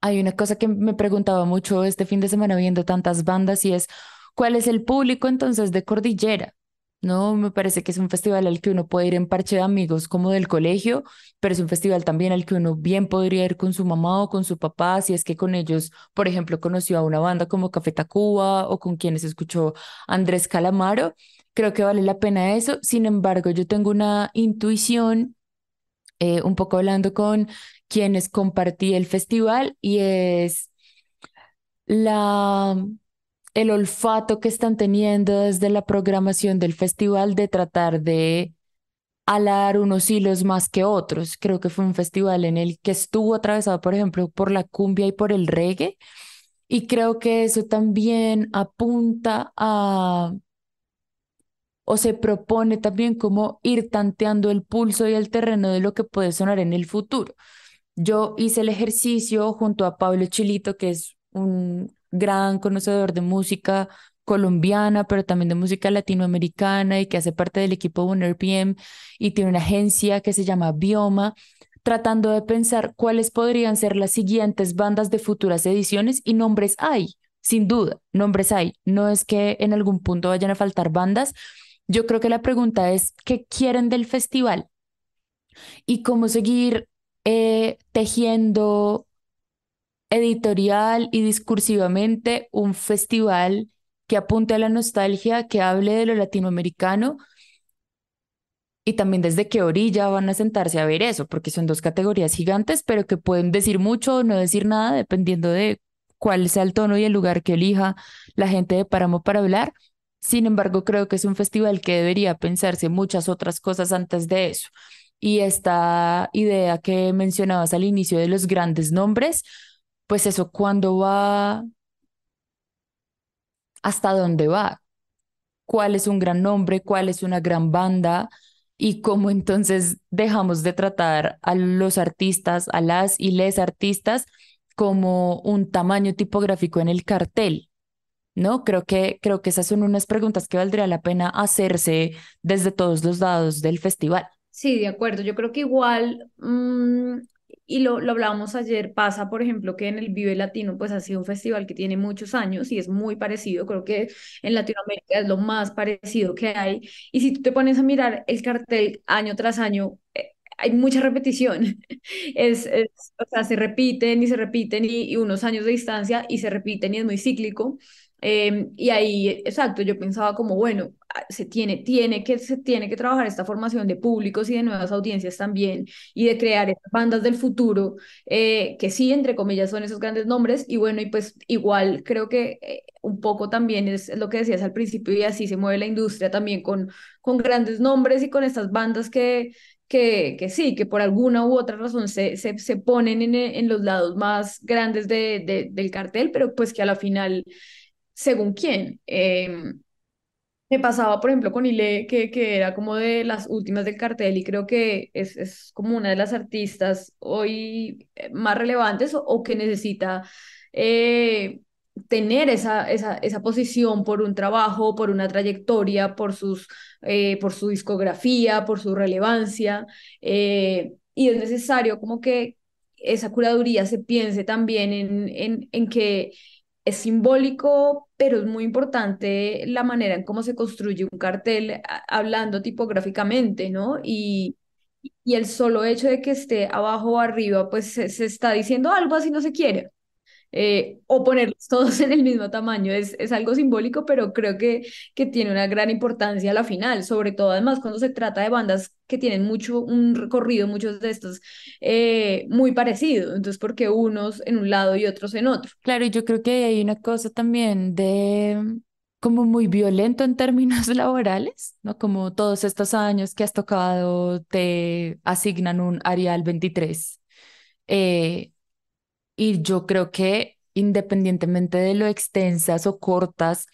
hay una cosa que me preguntaba mucho este fin de semana viendo tantas bandas y es, ¿cuál es el público entonces de Cordillera? No, me parece que es un festival al que uno puede ir en parche de amigos como del colegio, pero es un festival también al que uno bien podría ir con su mamá o con su papá, si es que con ellos, por ejemplo, conoció a una banda como Café Tacuba o con quienes escuchó Andrés Calamaro. Creo que vale la pena eso. Sin embargo, yo tengo una intuición, eh, un poco hablando con quienes compartí el festival, y es la el olfato que están teniendo desde la programación del festival de tratar de alar unos hilos más que otros. Creo que fue un festival en el que estuvo atravesado, por ejemplo, por la cumbia y por el reggae. Y creo que eso también apunta a o se propone también como ir tanteando el pulso y el terreno de lo que puede sonar en el futuro. Yo hice el ejercicio junto a Pablo Chilito, que es un gran conocedor de música colombiana, pero también de música latinoamericana y que hace parte del equipo un RPM y tiene una agencia que se llama Bioma, tratando de pensar cuáles podrían ser las siguientes bandas de futuras ediciones y nombres hay, sin duda, nombres hay. No es que en algún punto vayan a faltar bandas. Yo creo que la pregunta es, ¿qué quieren del festival? Y cómo seguir eh, tejiendo editorial y discursivamente un festival que apunte a la nostalgia, que hable de lo latinoamericano y también desde qué orilla van a sentarse a ver eso, porque son dos categorías gigantes, pero que pueden decir mucho o no decir nada, dependiendo de cuál sea el tono y el lugar que elija la gente de Páramo para hablar. Sin embargo, creo que es un festival que debería pensarse muchas otras cosas antes de eso. Y esta idea que mencionabas al inicio de los grandes nombres, pues eso, ¿cuándo va? ¿Hasta dónde va? ¿Cuál es un gran nombre? ¿Cuál es una gran banda? y cómo entonces dejamos de tratar a los artistas, a las y les artistas como un tamaño tipográfico en el cartel. ¿No? Creo que, creo que esas son unas preguntas que valdría la pena hacerse desde todos los lados del festival. Sí, de acuerdo. Yo creo que igual mm, y lo, lo, hablábamos ayer, pasa, por ejemplo, que en el Vive Latino, pues ha sido un festival que tiene muchos años y es muy parecido, creo que en Latinoamérica es lo más parecido que hay. Y si tú te pones a mirar el cartel año tras año, eh, hay mucha repetición. Es, es, o sea, se repiten y se repiten y unos años de distancia y se repiten y es muy cíclico. Em, y ahí, exacto, yo pensaba como, bueno, ah, se tiene, tiene que, se tiene que trabajar esta formación de públicos y de nuevas audiencias también, y de crear estas bandas del futuro, eh, que sí, entre comillas, son esos grandes nombres, y bueno, y pues igual creo que eh, un poco también es, lo que decías al principio, y así se mueve la industria también con, con grandes nombres y con estas bandas que, que, que sí, que por alguna u otra razón se, se, se ponen en, en, los lados más grandes de, de, del cartel, pero pues que a la final según quién. Em, me pasaba, por ejemplo, con Ile, que, que era como de las últimas del cartel y creo que es, como una de las artistas hoy eh, más relevantes o, que necesita eh, tener esa, posición por un trabajo, por una trayectoria, por, sus, eh, por su discografía, por su relevancia. y es necesario como que esa curaduría se piense también en, en, en que es simbólico pero es muy importante la manera en cómo se construye un cartel hablando tipográficamente, ¿no? Y, y el solo hecho de que esté abajo o arriba, pues se, está diciendo algo así no se quiere. Eh, o ponerlos todos en el mismo tamaño. Es, es algo simbólico, pero creo que, que tiene una gran importancia a la final, sobre todo además cuando se trata de bandas que tienen mucho, un recorrido, muchos de estos, eh, muy parecido. Entonces, porque unos en un lado y otros en otro. Claro, y yo creo que hay una cosa también de mm, como muy violento en términos laborales, ¿no? Como todos estos años que has tocado te asignan un Arial 23. Eh, y yo creo que independientemente de lo extensas o cortas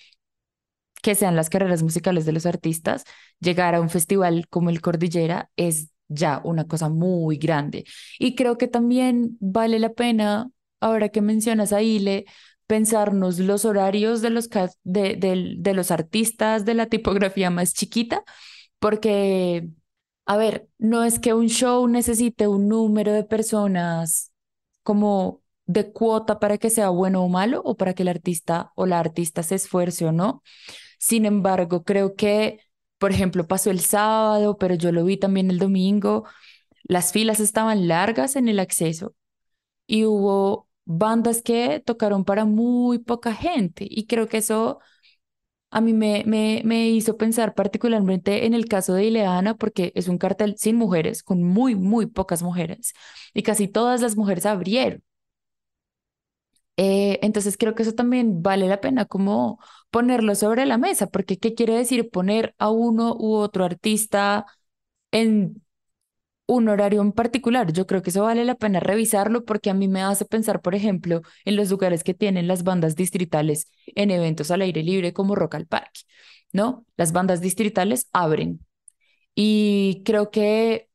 que sean las carreras musicales de los artistas, llegar a un festival como el Cordillera es ya una cosa muy grande. Y creo que también vale la pena, ahora que mencionas a Ile, pensarnos los horarios de los, los artistas de la tipografía más chiquita, porque, a ver, no es que un show necesite un número de personas como de cuota para que sea bueno o malo o para que el artista o la artista se esfuerce o no. Sin embargo, creo que, por ejemplo, pasó el sábado, pero yo lo vi también el domingo, las filas estaban largas en el acceso y hubo bandas que tocaron para muy poca gente y creo que eso a mí me, me, hizo pensar particularmente en el caso de Ileana, porque es un cartel sin mujeres, con muy, muy pocas mujeres, y casi todas las mujeres abrieron. Eh, entonces creo que eso también vale la pena como ponerlo sobre la mesa, porque ¿qué quiere decir poner a uno u otro artista en un horario en particular? Yo creo que eso vale la pena revisarlo porque a mí me hace pensar, por ejemplo, en los lugares que tienen las bandas distritales en eventos al aire libre como Rock al Parque, ¿no? Las bandas distritales abren y creo que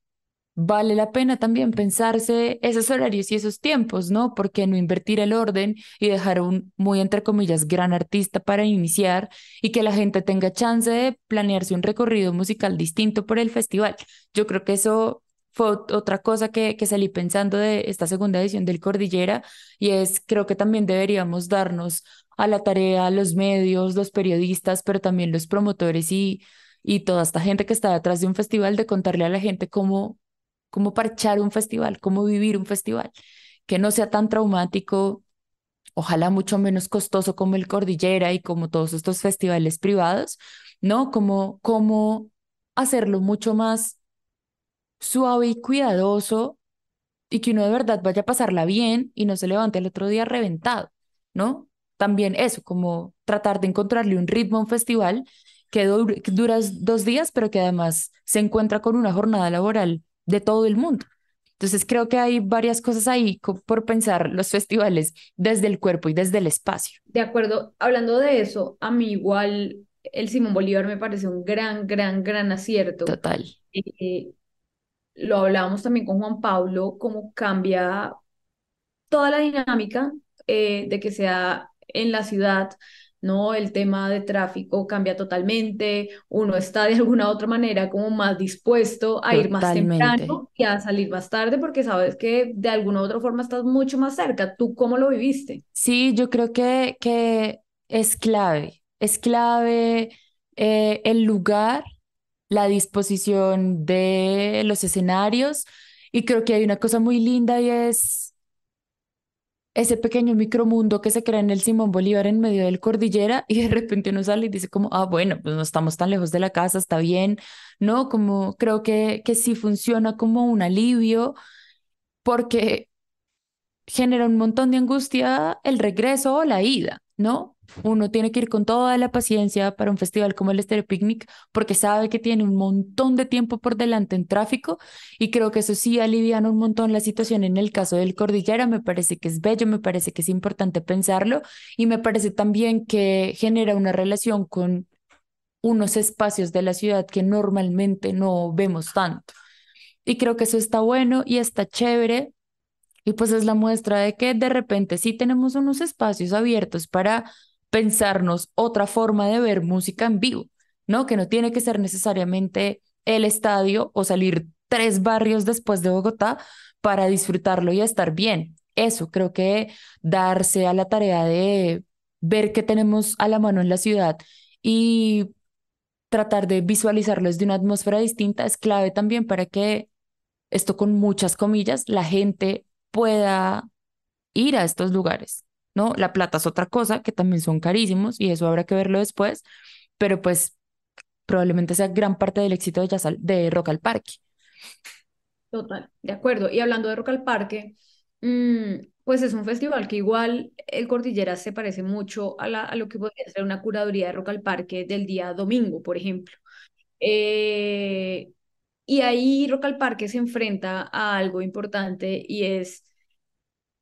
vale la pena también pensarse esos horarios y esos tiempos, ¿no? Porque no invertir el orden y dejar un muy, entre comillas, gran artista para iniciar y que la gente tenga chance de planearse un recorrido musical distinto por el festival? Yo creo que eso fue otra cosa que, que salí pensando de esta segunda edición del Cordillera y es, creo que también deberíamos darnos a la tarea los medios, los periodistas, pero también los promotores y... Y toda esta gente que está detrás de un festival de contarle a la gente cómo cómo parchar un festival, cómo vivir un festival, que no sea tan traumático, ojalá mucho menos costoso como el Cordillera y como todos estos festivales privados, ¿no? Como, hacerlo mucho más suave y cuidadoso y que uno de verdad vaya a pasarla bien y no se levante el otro día reventado, ¿no? También eso, como tratar de encontrarle un ritmo a un festival que, dura dos días, pero que además se encuentra con una jornada laboral de todo el mundo. Entonces creo que hay varias cosas ahí por pensar los festivales desde el cuerpo y desde el espacio. De acuerdo, hablando de eso, a mí igual el Simón Bolívar me parece un gran, gran, gran acierto. Total. Eh, eh, lo hablábamos también con Juan Pablo, cómo cambia toda la dinámica eh, de que sea en la ciudad, el tema de tráfico cambia totalmente, uno está de alguna u otra manera como más dispuesto a ir más temprano y a salir más tarde porque sabes que de alguna u otra forma estás mucho más cerca. ¿Tú cómo lo viviste? Sí, yo creo que, que es clave, es clave eh, el lugar, la disposición de los escenarios y creo que hay una cosa muy linda y es ese pequeño micromundo que se crea en el Simón Bolívar en medio de la cordillera y de repente uno sale y dice como, ah, bueno, pues no estamos tan lejos de la casa, está bien, ¿no? Como creo que, que sí funciona como un alivio porque genera un montón de angustia el regreso o la ida, ¿no? Uno tiene que ir con toda la paciencia para un festival como el Estéreo Picnic porque sabe que tiene un montón de tiempo por delante en tráfico y creo que eso sí alivia un montón la situación en el caso del Cordillera. Me parece que es bello, me parece que es importante pensarlo y me parece también que genera una relación con unos espacios de la ciudad que normalmente no vemos tanto. Y creo que eso está bueno y está chévere. Y pues es la muestra de que de repente sí tenemos unos espacios abiertos para pensarnos otra forma de ver música en vivo, ¿no? Que no tiene que ser necesariamente el estadio o salir tres barrios después de Bogotá para disfrutarlo y estar bien. Eso, creo que darse a la tarea de ver qué tenemos a la mano en la ciudad y tratar de visualizarlo desde una atmósfera distinta es clave también para que esto con muchas comillas, la gente pueda ir a estos lugares. ¿no? La plata es otra cosa, que también son carísimos y eso habrá que verlo después, pero pues probablemente sea gran parte del éxito de, Rock al Parque. Total, de acuerdo. Y hablando de Rock al Parque, mm, pues es un festival que igual el Cordillera se parece mucho a, lo que podría ser una curaduría de Rock al Parque del día domingo, por ejemplo. Eh, y ahí Rock al Parque se enfrenta a algo importante y es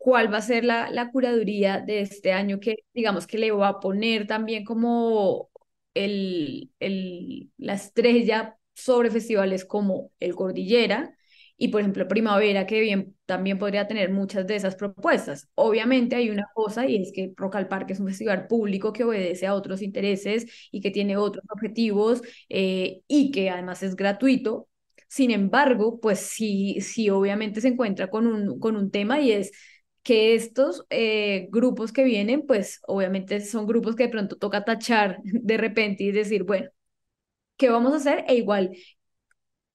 cuál va a ser la, la curaduría de este año que digamos que le va a poner también como el, el, la estrella sobre festivales como el Cordillera y por ejemplo Primavera que bien, también podría tener muchas de esas propuestas. Obviamente hay una cosa y es que Rock al Parque es un festival público que obedece a otros intereses y que tiene otros objetivos eh, y que además es gratuito, sin embargo, pues sí, sí obviamente se encuentra con un, con un tema y es que estos eh, grupos que vienen, pues obviamente son grupos que de pronto toca tachar de repente y decir, bueno, ¿qué vamos a hacer? E igual,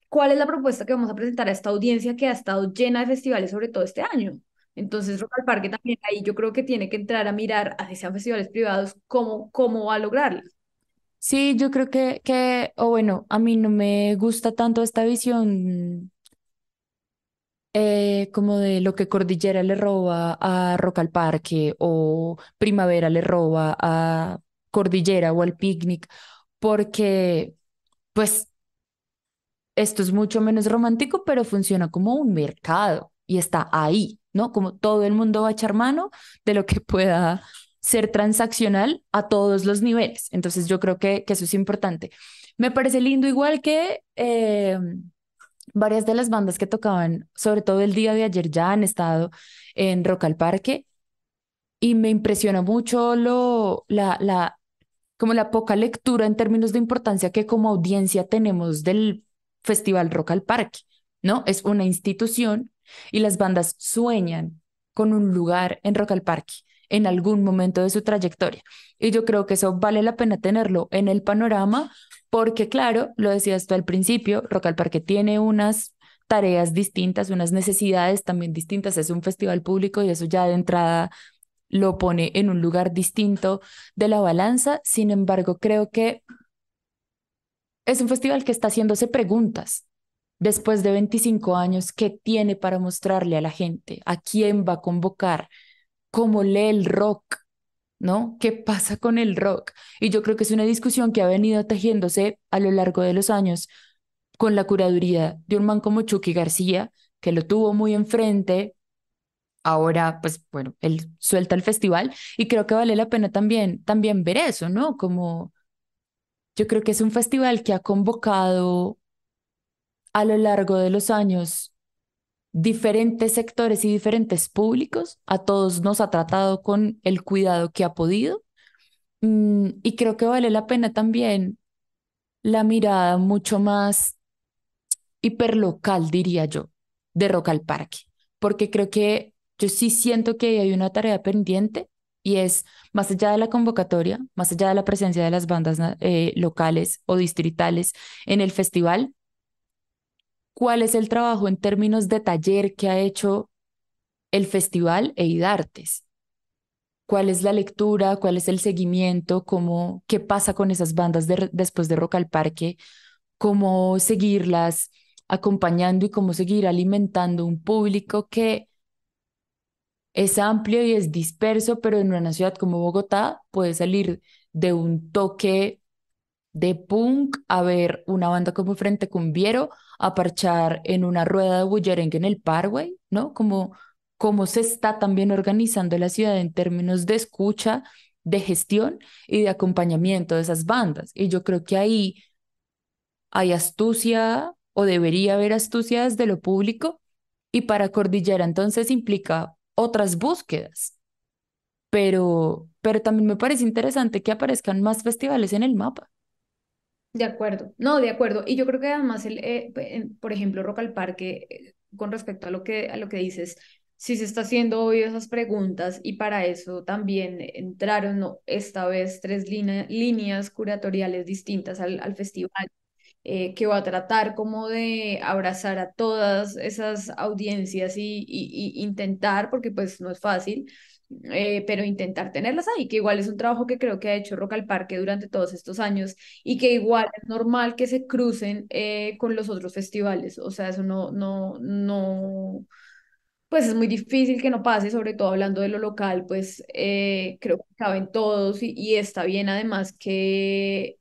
¿cuál es la propuesta que vamos a presentar a esta audiencia que ha estado llena de festivales, sobre todo este año? Entonces, Rock al Parque también ahí yo creo que tiene que entrar a mirar, así sean festivales privados, cómo, cómo va a lograrlo. Sí, yo creo que, que o bueno, a mí no me gusta tanto esta visión eh, como de lo que Cordillera le roba a Rock al Parque o Primavera le roba a Cordillera o al Picnic, porque pues esto es mucho menos romántico, pero funciona como un mercado y está ahí, ¿no? Como todo el mundo va a echar mano de lo que pueda ser transaccional a todos los niveles. Entonces yo creo que, que eso es importante. Me parece lindo igual que... Eh, varias de las bandas que tocaban, sobre todo el día de ayer, ya han estado en Rock al Parque y me impresiona mucho lo, la, la, como la poca lectura en términos de importancia que como audiencia tenemos del Festival Rock al Parque, ¿no? Es una institución y las bandas sueñan con un lugar en Rock al Parque en algún momento de su trayectoria. Y yo creo que eso vale la pena tenerlo en el panorama porque claro, lo decías tú al principio, Rock al Parque tiene unas tareas distintas, unas necesidades también distintas, es un festival público y eso ya de entrada lo pone en un lugar distinto de la balanza, sin embargo, creo que es un festival que está haciéndose preguntas después de 25 años, ¿qué tiene para mostrarle a la gente? ¿A quién va a convocar? ¿Cómo lee el rock? ¿no? ¿Qué pasa con el rock? Y yo creo que es una discusión que ha venido tejiéndose a lo largo de los años con la curaduría de un man como Chucky García, que lo tuvo muy enfrente. Ahora, pues bueno, él suelta el festival y creo que vale la pena también, también ver eso, ¿no? Como yo creo que es un festival que ha convocado a lo largo de los años diferentes sectores y diferentes públicos. A todos nos ha tratado con el cuidado que ha podido. Mm, y creo que vale la pena también la mirada mucho más hiperlocal, diría yo, de Rock al Parque, porque creo que yo sí siento que hay una tarea pendiente y es, más allá de la convocatoria, más allá de la presencia de las bandas eh, locales o distritales en el festival, cuál es el trabajo en términos de taller que ha hecho el festival e ¿Cuál es la lectura? ¿Cuál es el seguimiento? Cómo, ¿Qué pasa con esas bandas después de Rock al Parque? ¿Cómo seguirlas acompañando y cómo seguir alimentando un público que es amplio y es disperso, pero en una ciudad como Bogotá puede salir de un toque de punk a ver una banda como Frente Cumbiero, a parchar en una rueda de bullerengue en el parway ¿no? Como se está también organizando la ciudad en términos de escucha, de gestión y de acompañamiento de esas bandas. Y yo creo que ahí hay astucia o debería haber astucia de lo público y para Cordillera entonces implica otras búsquedas. Pero, pero también me parece interesante que aparezcan más festivales en el mapa. De acuerdo, no, de acuerdo. Y yo creo que además, el, eh, por ejemplo, Rock al Parque, eh, con respecto a lo, que, a lo que dices, si se está haciendo hoy esas preguntas y para eso también entraron esta vez tres líneas curatoriales distintas al, festival. Eh, que va a tratar como de abrazar a todas esas audiencias y intentar, porque pues no es fácil, eh, pero intentar tenerlas ahí, que igual es un trabajo que creo que ha hecho Rock al Parque durante todos estos años y que igual es normal que se crucen eh, con los otros festivales, o sea, eso no, no, no, pues es muy difícil que no pase, sobre todo hablando de lo local, pues eh, creo que caben todos y, está bien además que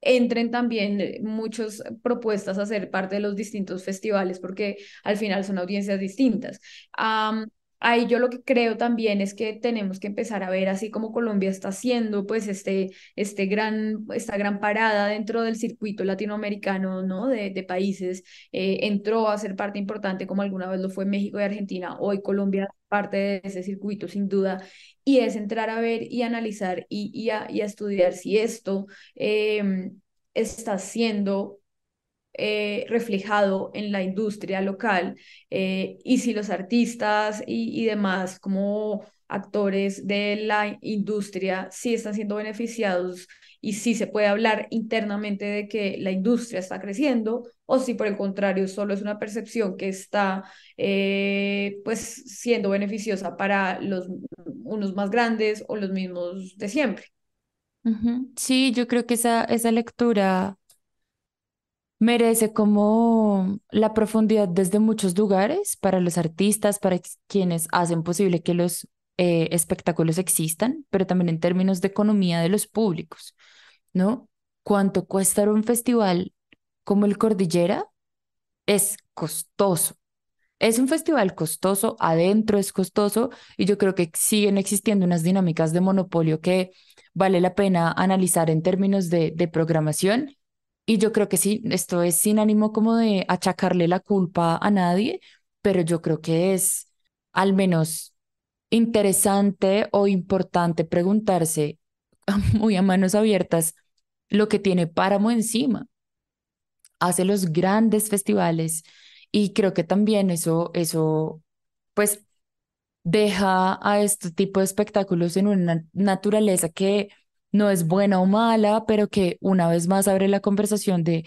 entren también muchas propuestas a ser parte de los distintos festivales, porque al final son audiencias distintas. Um, ahí yo lo que creo también es que tenemos que empezar a ver, así como Colombia está haciendo, pues este, este gran, esta gran parada dentro del circuito latinoamericano, ¿no? De, países, eh, entró a ser parte importante como alguna vez lo fue México y Argentina, hoy Colombia es parte de ese circuito sin duda, y es entrar a ver y analizar y, y, a, estudiar si esto... Em, está siendo eh, reflejado en la industria local eh, y si los artistas y, demás como actores de la industria sí están siendo beneficiados y si se puede hablar internamente de que la industria está creciendo o si por el contrario solo es una percepción que está eh, pues siendo beneficiosa para los unos más grandes o los mismos de siempre. Sí, yo creo que esa, esa lectura merece como la profundidad desde muchos lugares para los artistas, para quienes hacen posible que los eh, espectáculos existan, pero también en términos de economía de los públicos, ¿no? Cuánto cuesta un festival como el Cordillera es costoso. Es un festival costoso, adentro es costoso y yo creo que siguen existiendo unas dinámicas de monopolio que vale la pena analizar en términos de, de programación y yo creo que sí, esto es sin ánimo como de achacarle la culpa a nadie, pero yo creo que es al menos interesante o importante preguntarse muy a manos abiertas lo que tiene Páramo encima. Hace los grandes festivales y creo que también eso, eso pues deja a este tipo de espectáculos en una naturaleza que no es buena o mala, pero que una vez más abre la conversación de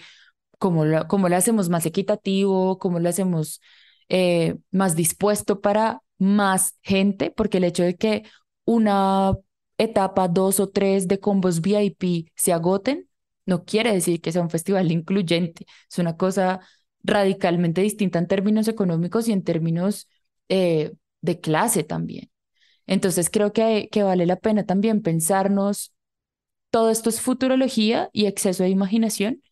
cómo lo, lo hacemos más equitativo, cómo lo hacemos eh, más dispuesto para más gente, porque el hecho de que una etapa, dos o tres de combos VIP se agoten, no quiere decir que sea un festival incluyente, es una cosa radicalmente distinta en términos económicos y en términos eh, de clase también. Entonces creo que, que vale la pena también pensarnos todo esto es futurología y exceso de imaginación,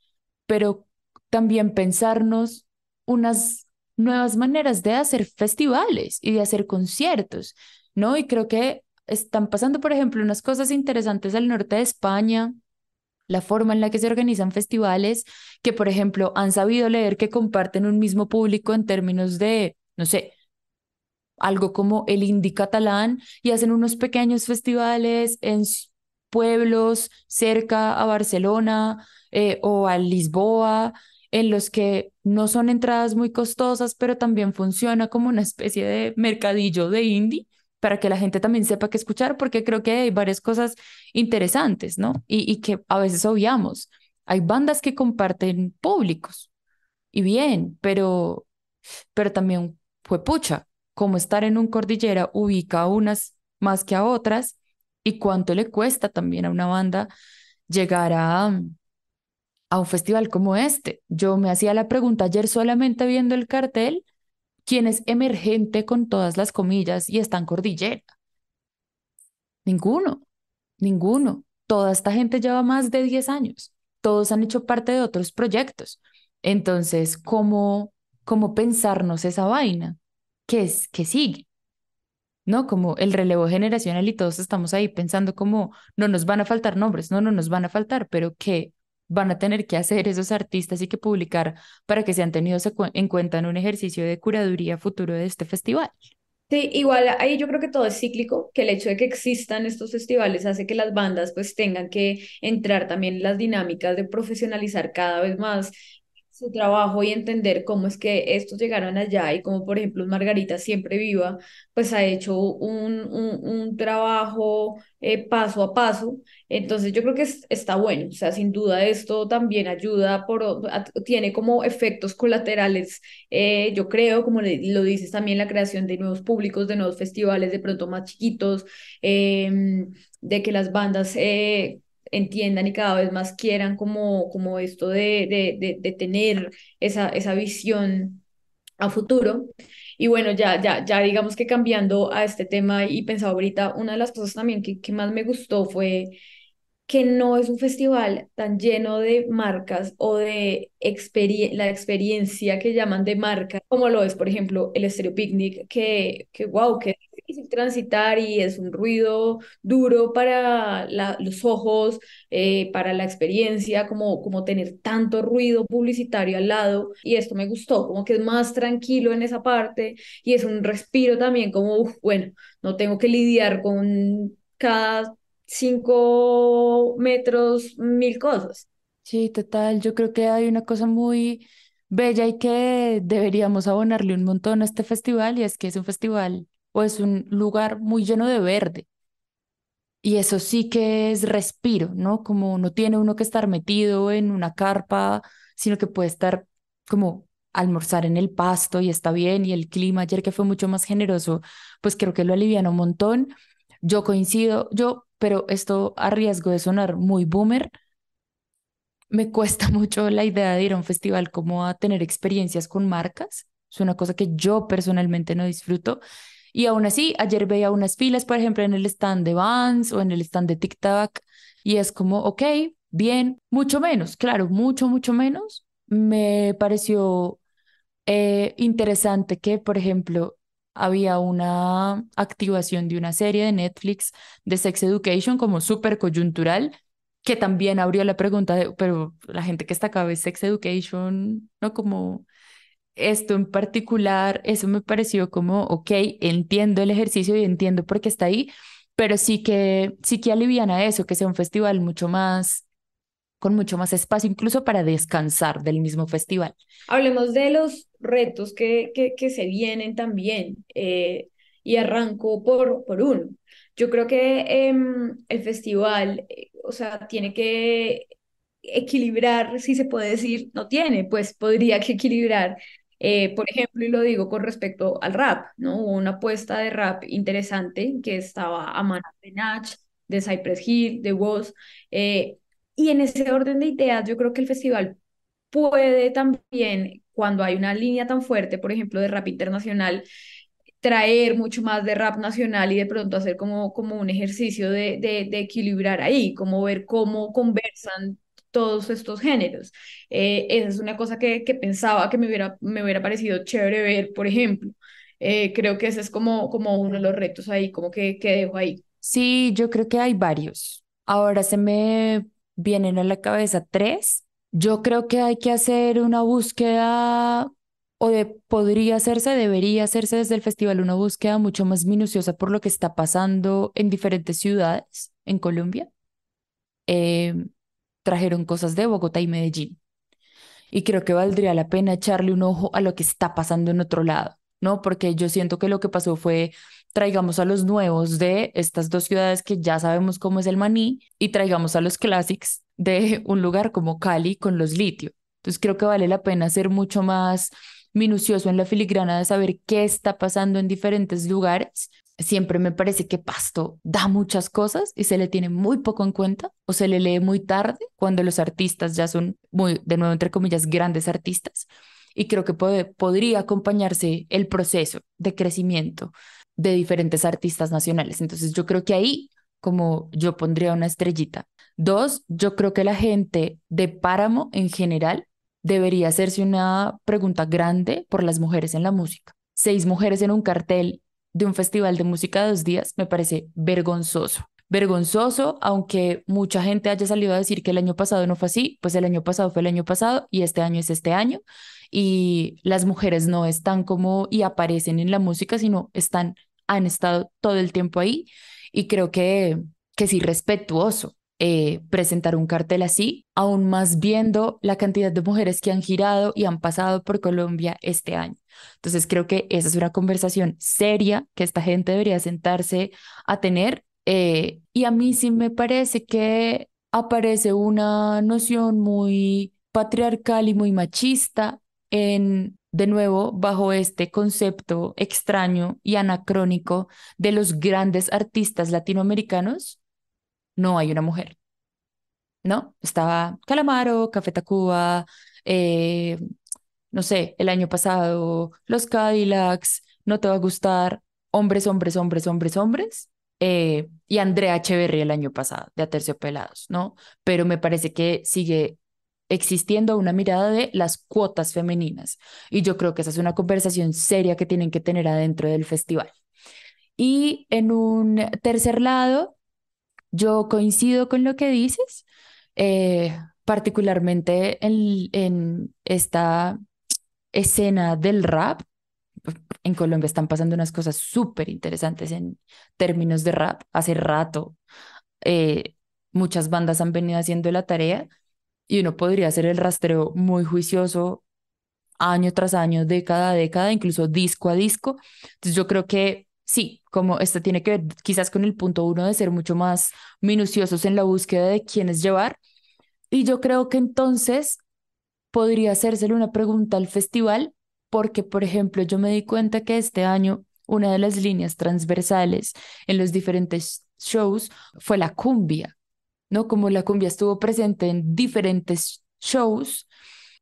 pero también pensarnos unas nuevas maneras de hacer festivales y de hacer conciertos, ¿no? Y creo que están pasando, por ejemplo, unas cosas interesantes al norte de España, la forma en la que se organizan festivales, que por ejemplo han sabido leer que comparten un mismo público en términos de, no sé, algo como el indie catalán y hacen unos pequeños festivales en pueblos cerca a Barcelona eh, o a Lisboa, en los que no son entradas muy costosas, pero también funciona como una especie de mercadillo de indie para que la gente también sepa qué escuchar, porque creo que hay varias cosas interesantes, ¿no? Y, que a veces obviamos. Hay bandas que comparten públicos, y bien, pero, pero también fue pucha, como estar en un cordillera ubica a unas más que a otras, y cuánto le cuesta también a una banda llegar mm, a, un festival como este. Yo me hacía la pregunta ayer solamente viendo el cartel, ¿quién es emergente con todas las comillas y está en cordillera? Ninguno, ninguno. Toda esta gente lleva más de 10 años. Todos han hecho parte de otros proyectos. Entonces, ¿cómo, cómo pensarnos esa vaina? ¿Qué es? ¿Qué sigue? ¿no? Como el relevo generacional y todos estamos ahí pensando como no nos van a faltar nombres, no, no nos van a faltar, pero que van a tener que hacer esos artistas y que publicar para que sean tenidos en cuenta en un ejercicio de curaduría futuro de este festival? Sí, igual ahí yo creo que todo es cíclico, que el hecho de que existan estos festivales hace que las bandas pues tengan que entrar también en las dinámicas de profesionalizar cada vez más su trabajo y entender cómo es que estos llegaron allá y como por ejemplo Margarita siempre viva, pues ha hecho un, un, trabajo eh, paso a paso. Entonces yo creo que está bueno, o sea, sin duda esto también ayuda, por, tiene como efectos colaterales, eh, yo creo, como lo dices también, la creación de nuevos públicos, de nuevos festivales, de pronto más chiquitos, em, de que las bandas eh, entiendan y cada vez más quieran como, como esto de, de, tener esa, visión a futuro. Y bueno, ya, ya, ya digamos que cambiando a este tema y pensado ahorita, una de las cosas también que, más me gustó fue que no es un festival tan lleno de marcas o de la experiencia que llaman de marca, como lo es, por ejemplo, el Stereo Picnic, que, que wow, que sin transitar y es un ruido duro para los ojos, eh, para la experiencia, como, como tener tanto ruido publicitario al lado. Y esto me gustó, como que es más tranquilo en esa parte y es un respiro también, como, bueno, no tengo que lidiar con cada cinco metros mil cosas. Sí, total. Yo creo que hay una cosa muy bella y que deberíamos abonarle un montón a este festival y es que es un festival o es pues, un lugar muy lleno de verde. Y eso sí que es respiro, ¿no? Como no tiene uno que estar metido en una carpa, sino que puede estar como almorzar en el pasto y está bien, y el clima ayer que fue mucho más generoso, pues creo que lo alivian un montón. Yo coincido, yo, pero esto a riesgo de sonar muy boomer, me cuesta mucho la idea de ir a un festival como a tener experiencias con marcas. Es una cosa que yo personalmente no disfruto y aún así, ayer veía unas filas, por ejemplo, en el stand de Vans o en el stand de TikTok, y es como, ok, bien, mucho menos, claro, mucho, mucho menos. Me pareció eh, interesante que, por ejemplo, había una activación de una serie de Netflix de Sex Education como súper coyuntural, que también abrió la pregunta de, pero la gente que está acá ve Sex Education, ¿no? Como esto en particular, eso me pareció como, ok, entiendo el ejercicio y entiendo por qué está ahí, pero sí que, sí que aliviana eso, que sea un festival mucho más con mucho más espacio, incluso para descansar del mismo festival. Hablemos de los retos que, que, que se vienen también, eh, y arranco por, por uno. Yo creo que em, el festival, eh, o sea, tiene que equilibrar, si se puede decir, no tiene, pues podría que equilibrar eh, por ejemplo, y lo digo con respecto al rap, ¿no? Hubo una apuesta de rap interesante que estaba a mano de Natch, de Cypress Hill, de Woz, eh, y en ese orden de ideas yo creo que el festival puede también, cuando hay una línea tan fuerte, por ejemplo, de rap internacional, traer mucho más de rap nacional y de pronto hacer como, como un ejercicio de, de equilibrar ahí, como ver cómo conversan todos estos géneros. Eh, esa es una cosa que, pensaba que me hubiera, me hubiera parecido chévere ver, por ejemplo. Eh, creo que ese es como, como uno de los retos ahí, como que, que dejo ahí. Sí, yo creo que hay varios. Ahora se me vienen a la cabeza tres. Yo creo que hay que hacer una búsqueda o podría hacerse, debería hacerse desde el festival una búsqueda mucho más minuciosa por lo que está pasando en diferentes ciudades en Colombia. Eh, trajeron cosas de Bogotá y Medellín. Y creo que valdría la pena echarle un ojo a lo que está pasando en otro lado, ¿no? Porque yo siento que lo que pasó fue traigamos a los nuevos de estas dos ciudades que ya sabemos cómo es el maní y traigamos a los clásicos de un lugar como Cali con los litio. Entonces creo que vale la pena ser mucho más minucioso en la filigrana de saber qué está pasando en diferentes lugares siempre me parece que Pasto da muchas cosas y se le tiene muy poco en cuenta o se le lee muy tarde cuando los artistas ya son muy, de nuevo, entre comillas, grandes artistas. Y creo que podría acompañarse el proceso de crecimiento de diferentes artistas nacionales. Entonces yo creo que ahí como yo pondría una estrellita. Dos, yo creo que la gente de Páramo en general debería hacerse una pregunta grande por las mujeres en la música. Seis mujeres en un cartel de un festival de música de dos días me parece vergonzoso. Vergonzoso, aunque mucha gente haya salido a decir que el año pasado no fue así, pues el año pasado fue el año pasado y este año es este año. Y las mujeres no están como y aparecen en la música, sino están, han estado todo el tiempo ahí. Y creo que, que es irrespetuoso eh, presentar un cartel así, aún más viendo la cantidad de mujeres que han girado y han pasado por Colombia este año. Entonces creo que esa es una conversación seria que esta gente debería sentarse a tener. Eh, y a mí sí me parece que aparece una noción muy patriarcal y muy machista en, de nuevo, bajo este concepto extraño y anacrónico de los grandes artistas latinoamericanos no hay una mujer. ¿No? Estaba Calamaro, Café Tacuba, eh, no sé, el año pasado, los Cadillacs, no te va a gustar, hombres, hombres, hombres, hombres, hombres, eh, y Andrea Echeverría el año pasado, de Aterciopelados, ¿no? Pero me parece que sigue existiendo una mirada de las cuotas femeninas. Y yo creo que esa es una conversación seria que tienen que tener adentro del festival. Y en un tercer lado, yo coincido con lo que dices, eh, particularmente en, esta escena del rap. En Colombia están pasando unas cosas súper interesantes en términos de rap. Hace rato eh, muchas bandas han venido haciendo la tarea y uno podría hacer el rastreo muy juicioso año tras año, década a década, incluso disco a disco. Entonces yo creo que sí, como esto tiene que ver quizás con el punto uno de ser mucho más minuciosos en la búsqueda de quiénes llevar. Y yo creo que entonces podría hacérselo una pregunta al festival, porque, por ejemplo, yo me di cuenta que este año una de las líneas transversales en los diferentes shows fue la cumbia, ¿no? Como la cumbia estuvo presente en diferentes shows,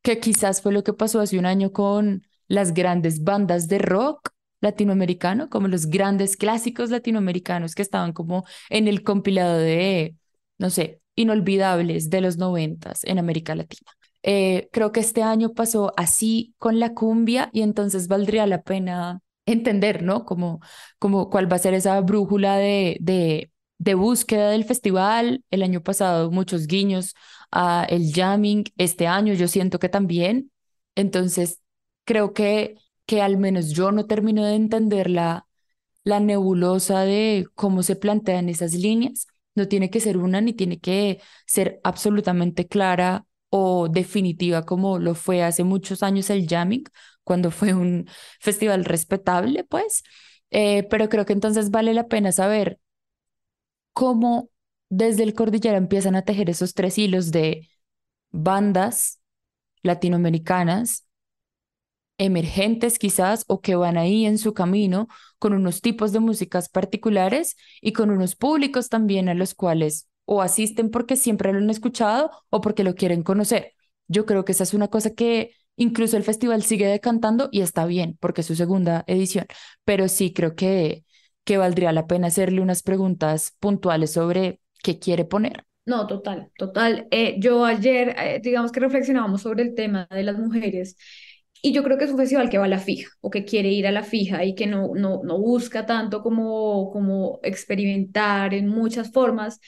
que quizás fue lo que pasó hace un año con las grandes bandas de rock, latinoamericano, como los grandes clásicos latinoamericanos que estaban como en el compilado de, no sé, inolvidables de los noventas en América Latina. Eh, creo que este año pasó así con la cumbia y entonces valdría la pena entender, ¿no? Como, como cuál va a ser esa brújula de, de, de búsqueda del festival. El año pasado muchos guiños a el jamming, este año yo siento que también. Entonces, creo que que al menos yo no termino de entender la, la nebulosa de cómo se plantean esas líneas. No tiene que ser una ni tiene que ser absolutamente clara o definitiva como lo fue hace muchos años el jamming, cuando fue un festival respetable, pues. Eh, pero creo que entonces vale la pena saber cómo desde el cordillera empiezan a tejer esos tres hilos de bandas latinoamericanas, emergentes quizás o que van ahí en su camino con unos tipos de músicas particulares y con unos públicos también a los cuales o asisten porque siempre lo han escuchado o porque lo quieren conocer. Yo creo que esa es una cosa que incluso el festival sigue decantando y está bien porque es su segunda edición, pero sí creo que, que valdría la pena hacerle unas preguntas puntuales sobre qué quiere poner. No, total, total. Eh, yo ayer, eh, digamos que reflexionábamos sobre el tema de las mujeres y yo creo que es un festival que va a la fija o que quiere ir a la fija y que no, no, no busca tanto como, como experimentar en muchas formas.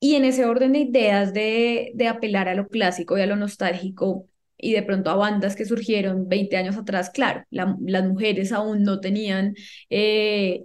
Y en ese orden de ideas de, de apelar a lo clásico y a lo nostálgico, y de pronto a bandas que surgieron 20 años atrás, claro, las mujeres aún no tenían eh,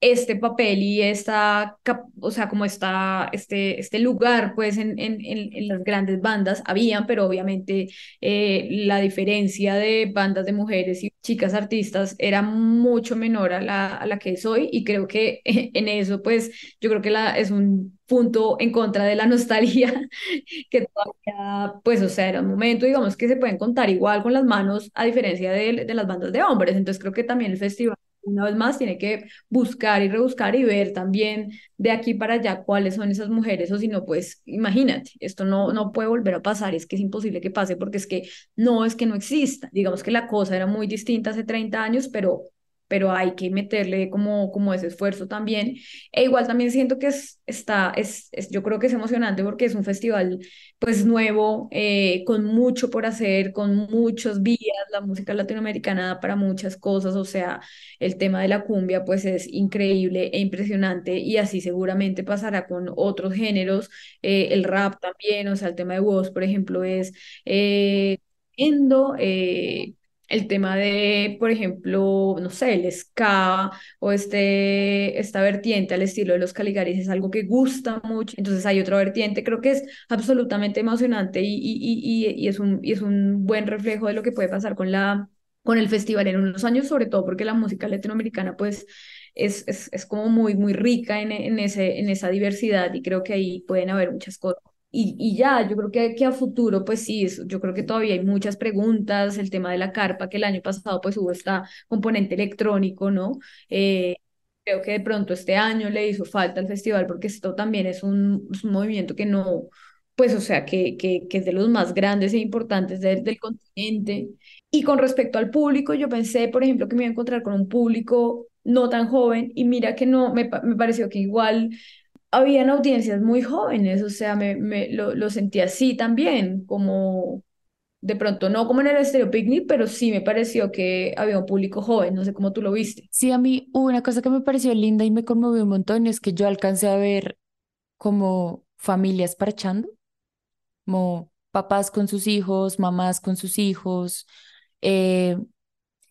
este papel y esta, o sea, como está este, este lugar, pues en, en, en, las grandes bandas habían, pero obviamente eh, la diferencia de bandas de mujeres y chicas artistas era mucho menor a la, a la que es hoy y creo que en eso, pues yo creo que la, es un punto en contra de la nostalgia, que todavía, pues, o sea, era un momento, digamos, que se pueden contar igual con las manos, a diferencia de las bandas de hombres. Entonces creo que también el festival una vez más tiene que buscar y rebuscar y ver también de aquí para allá cuáles son esas mujeres o si no, pues imagínate, esto no, no puede volver a pasar, es que es imposible que pase porque es que no es que no exista, digamos que la cosa era muy distinta hace 30 años, pero pero hay que meterle como, como ese esfuerzo también. E igual también siento que es, está, es, yo creo que es emocionante porque es un festival pues nuevo, eh, con mucho por hacer, con muchos vías, la música latinoamericana para muchas cosas, o sea, el tema de la cumbia pues es increíble e impresionante y así seguramente pasará con otros géneros, eh, el rap también, o sea, el tema de voz, por ejemplo, es... Eh, el tema de, por ejemplo, no sé, el ska o este, esta vertiente al estilo de los caligaris es algo que gusta mucho, entonces hay otra vertiente, creo que es absolutamente emocionante y, y es, un, buen reflejo de lo que puede pasar con, la, con el festival en unos años, sobre todo porque la música latinoamericana pues es, es, es como muy, muy rica en, en, ese, en esa diversidad y creo que ahí pueden haber muchas cosas y, y, ya, yo creo que, que a futuro, pues sí, yo creo que todavía hay muchas preguntas, el tema de la carpa, que el año pasado pues hubo esta componente electrónico, ¿no? Eh, creo que de pronto este año le hizo falta al festival porque esto también es un, movimiento que no, pues o sea, que, que, que, es de los más grandes e importantes del continente. Y con respecto al público, yo pensé, por ejemplo, que me iba a encontrar con un público no tan joven y mira que no, me, me pareció que igual habían audiencias muy jóvenes, o sea, me, me lo, lo, sentí así también, como de pronto, no como en el Estéreo Picnic, pero sí me pareció que había un público joven, no sé cómo tú lo viste. Sí, a mí hubo una cosa que me pareció linda y me conmovió un montón, es que yo alcancé a ver como familias parchando, como papás con sus hijos, mamás con sus hijos, eh,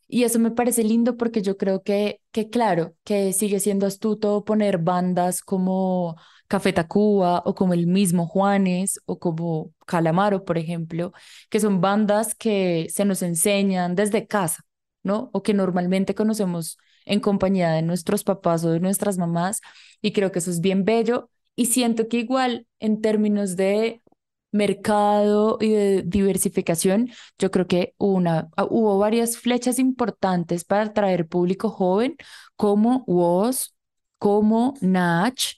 y eso me parece lindo porque yo creo que, que claro, que sigue siendo astuto poner bandas como Café Tacuba o como el mismo Juanes o como Calamaro, por ejemplo, que son bandas que se nos enseñan desde casa, ¿no? O que normalmente conocemos en compañía de nuestros papás o de nuestras mamás. Y creo que eso es bien bello. Y siento que igual en términos de mercado y de diversificación, yo creo que una, ah, hubo varias flechas importantes para atraer público joven, como was como Nach,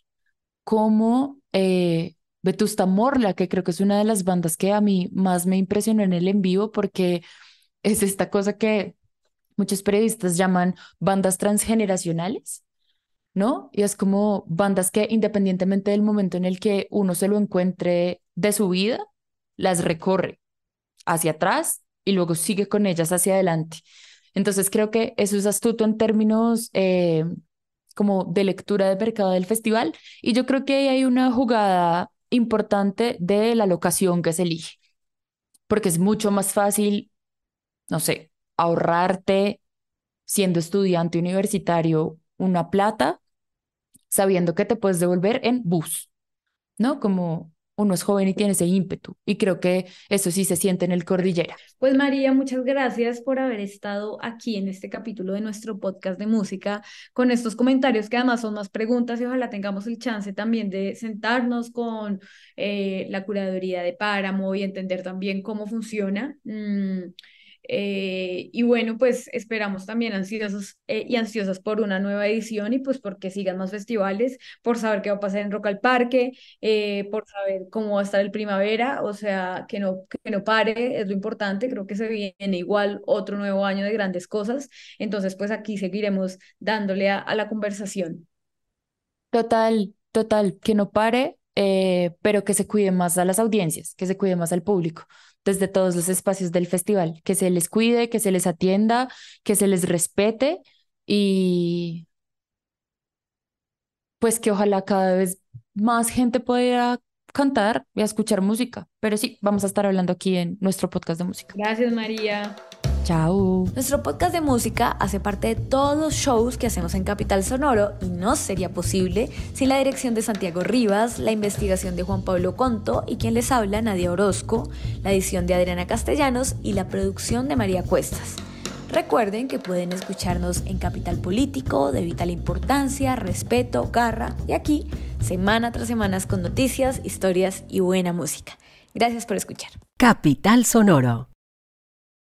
como eh, Vetusta Morla, que creo que es una de las bandas que a mí más me impresionó en el en vivo, porque es esta cosa que muchos periodistas llaman bandas transgeneracionales ¿no? Y es como bandas que independientemente del momento en el que uno se lo encuentre de su vida, las recorre hacia atrás y luego sigue con ellas hacia adelante. Entonces creo que eso es astuto en términos eh, como de lectura de mercado del festival y yo creo que ahí hay una jugada importante de la locación que se elige, porque es mucho más fácil, no sé, ahorrarte siendo estudiante universitario una plata sabiendo que te puedes devolver en bus, ¿no? Como uno es joven y tiene ese ímpetu. Y creo que eso sí se siente en el cordillera. Pues María, muchas gracias por haber estado aquí en este capítulo de nuestro podcast de música, con estos comentarios que además son más preguntas y ojalá tengamos el chance también de sentarnos con eh, la curaduría de Páramo y entender también cómo funciona. Mm, eh, y bueno, pues esperamos también ansiosos eh, y ansiosas por una nueva edición y pues porque sigan más festivales, por saber qué va a pasar en Rock al Parque, eh, por saber cómo va a estar el primavera, o sea, que no, que no pare, es lo importante, creo que se viene igual otro nuevo año de grandes cosas, entonces pues aquí seguiremos dándole a, a la conversación. Total, total, que no pare, pero que se cuide más a las audiencias, que se cuide más al público desde todos los espacios del festival, que se les cuide, que se les atienda, que se les respete y pues que ojalá cada vez más gente pueda cantar y escuchar música. Pero sí, vamos a estar hablando aquí en nuestro podcast de música. Gracias, María. Chao. Nuestro podcast de música hace parte de todos los shows que hacemos en Capital Sonoro y no sería posible sin la dirección de Santiago Rivas, la investigación de Juan Pablo Conto y quien les habla, Nadia Orozco, la edición de Adriana Castellanos y la producción de María Cuestas. Recuerden que pueden escucharnos en Capital Político, de vital importancia, respeto, garra y aquí, semana tras semana con noticias, historias y buena música. Gracias por escuchar. Capital Sonoro.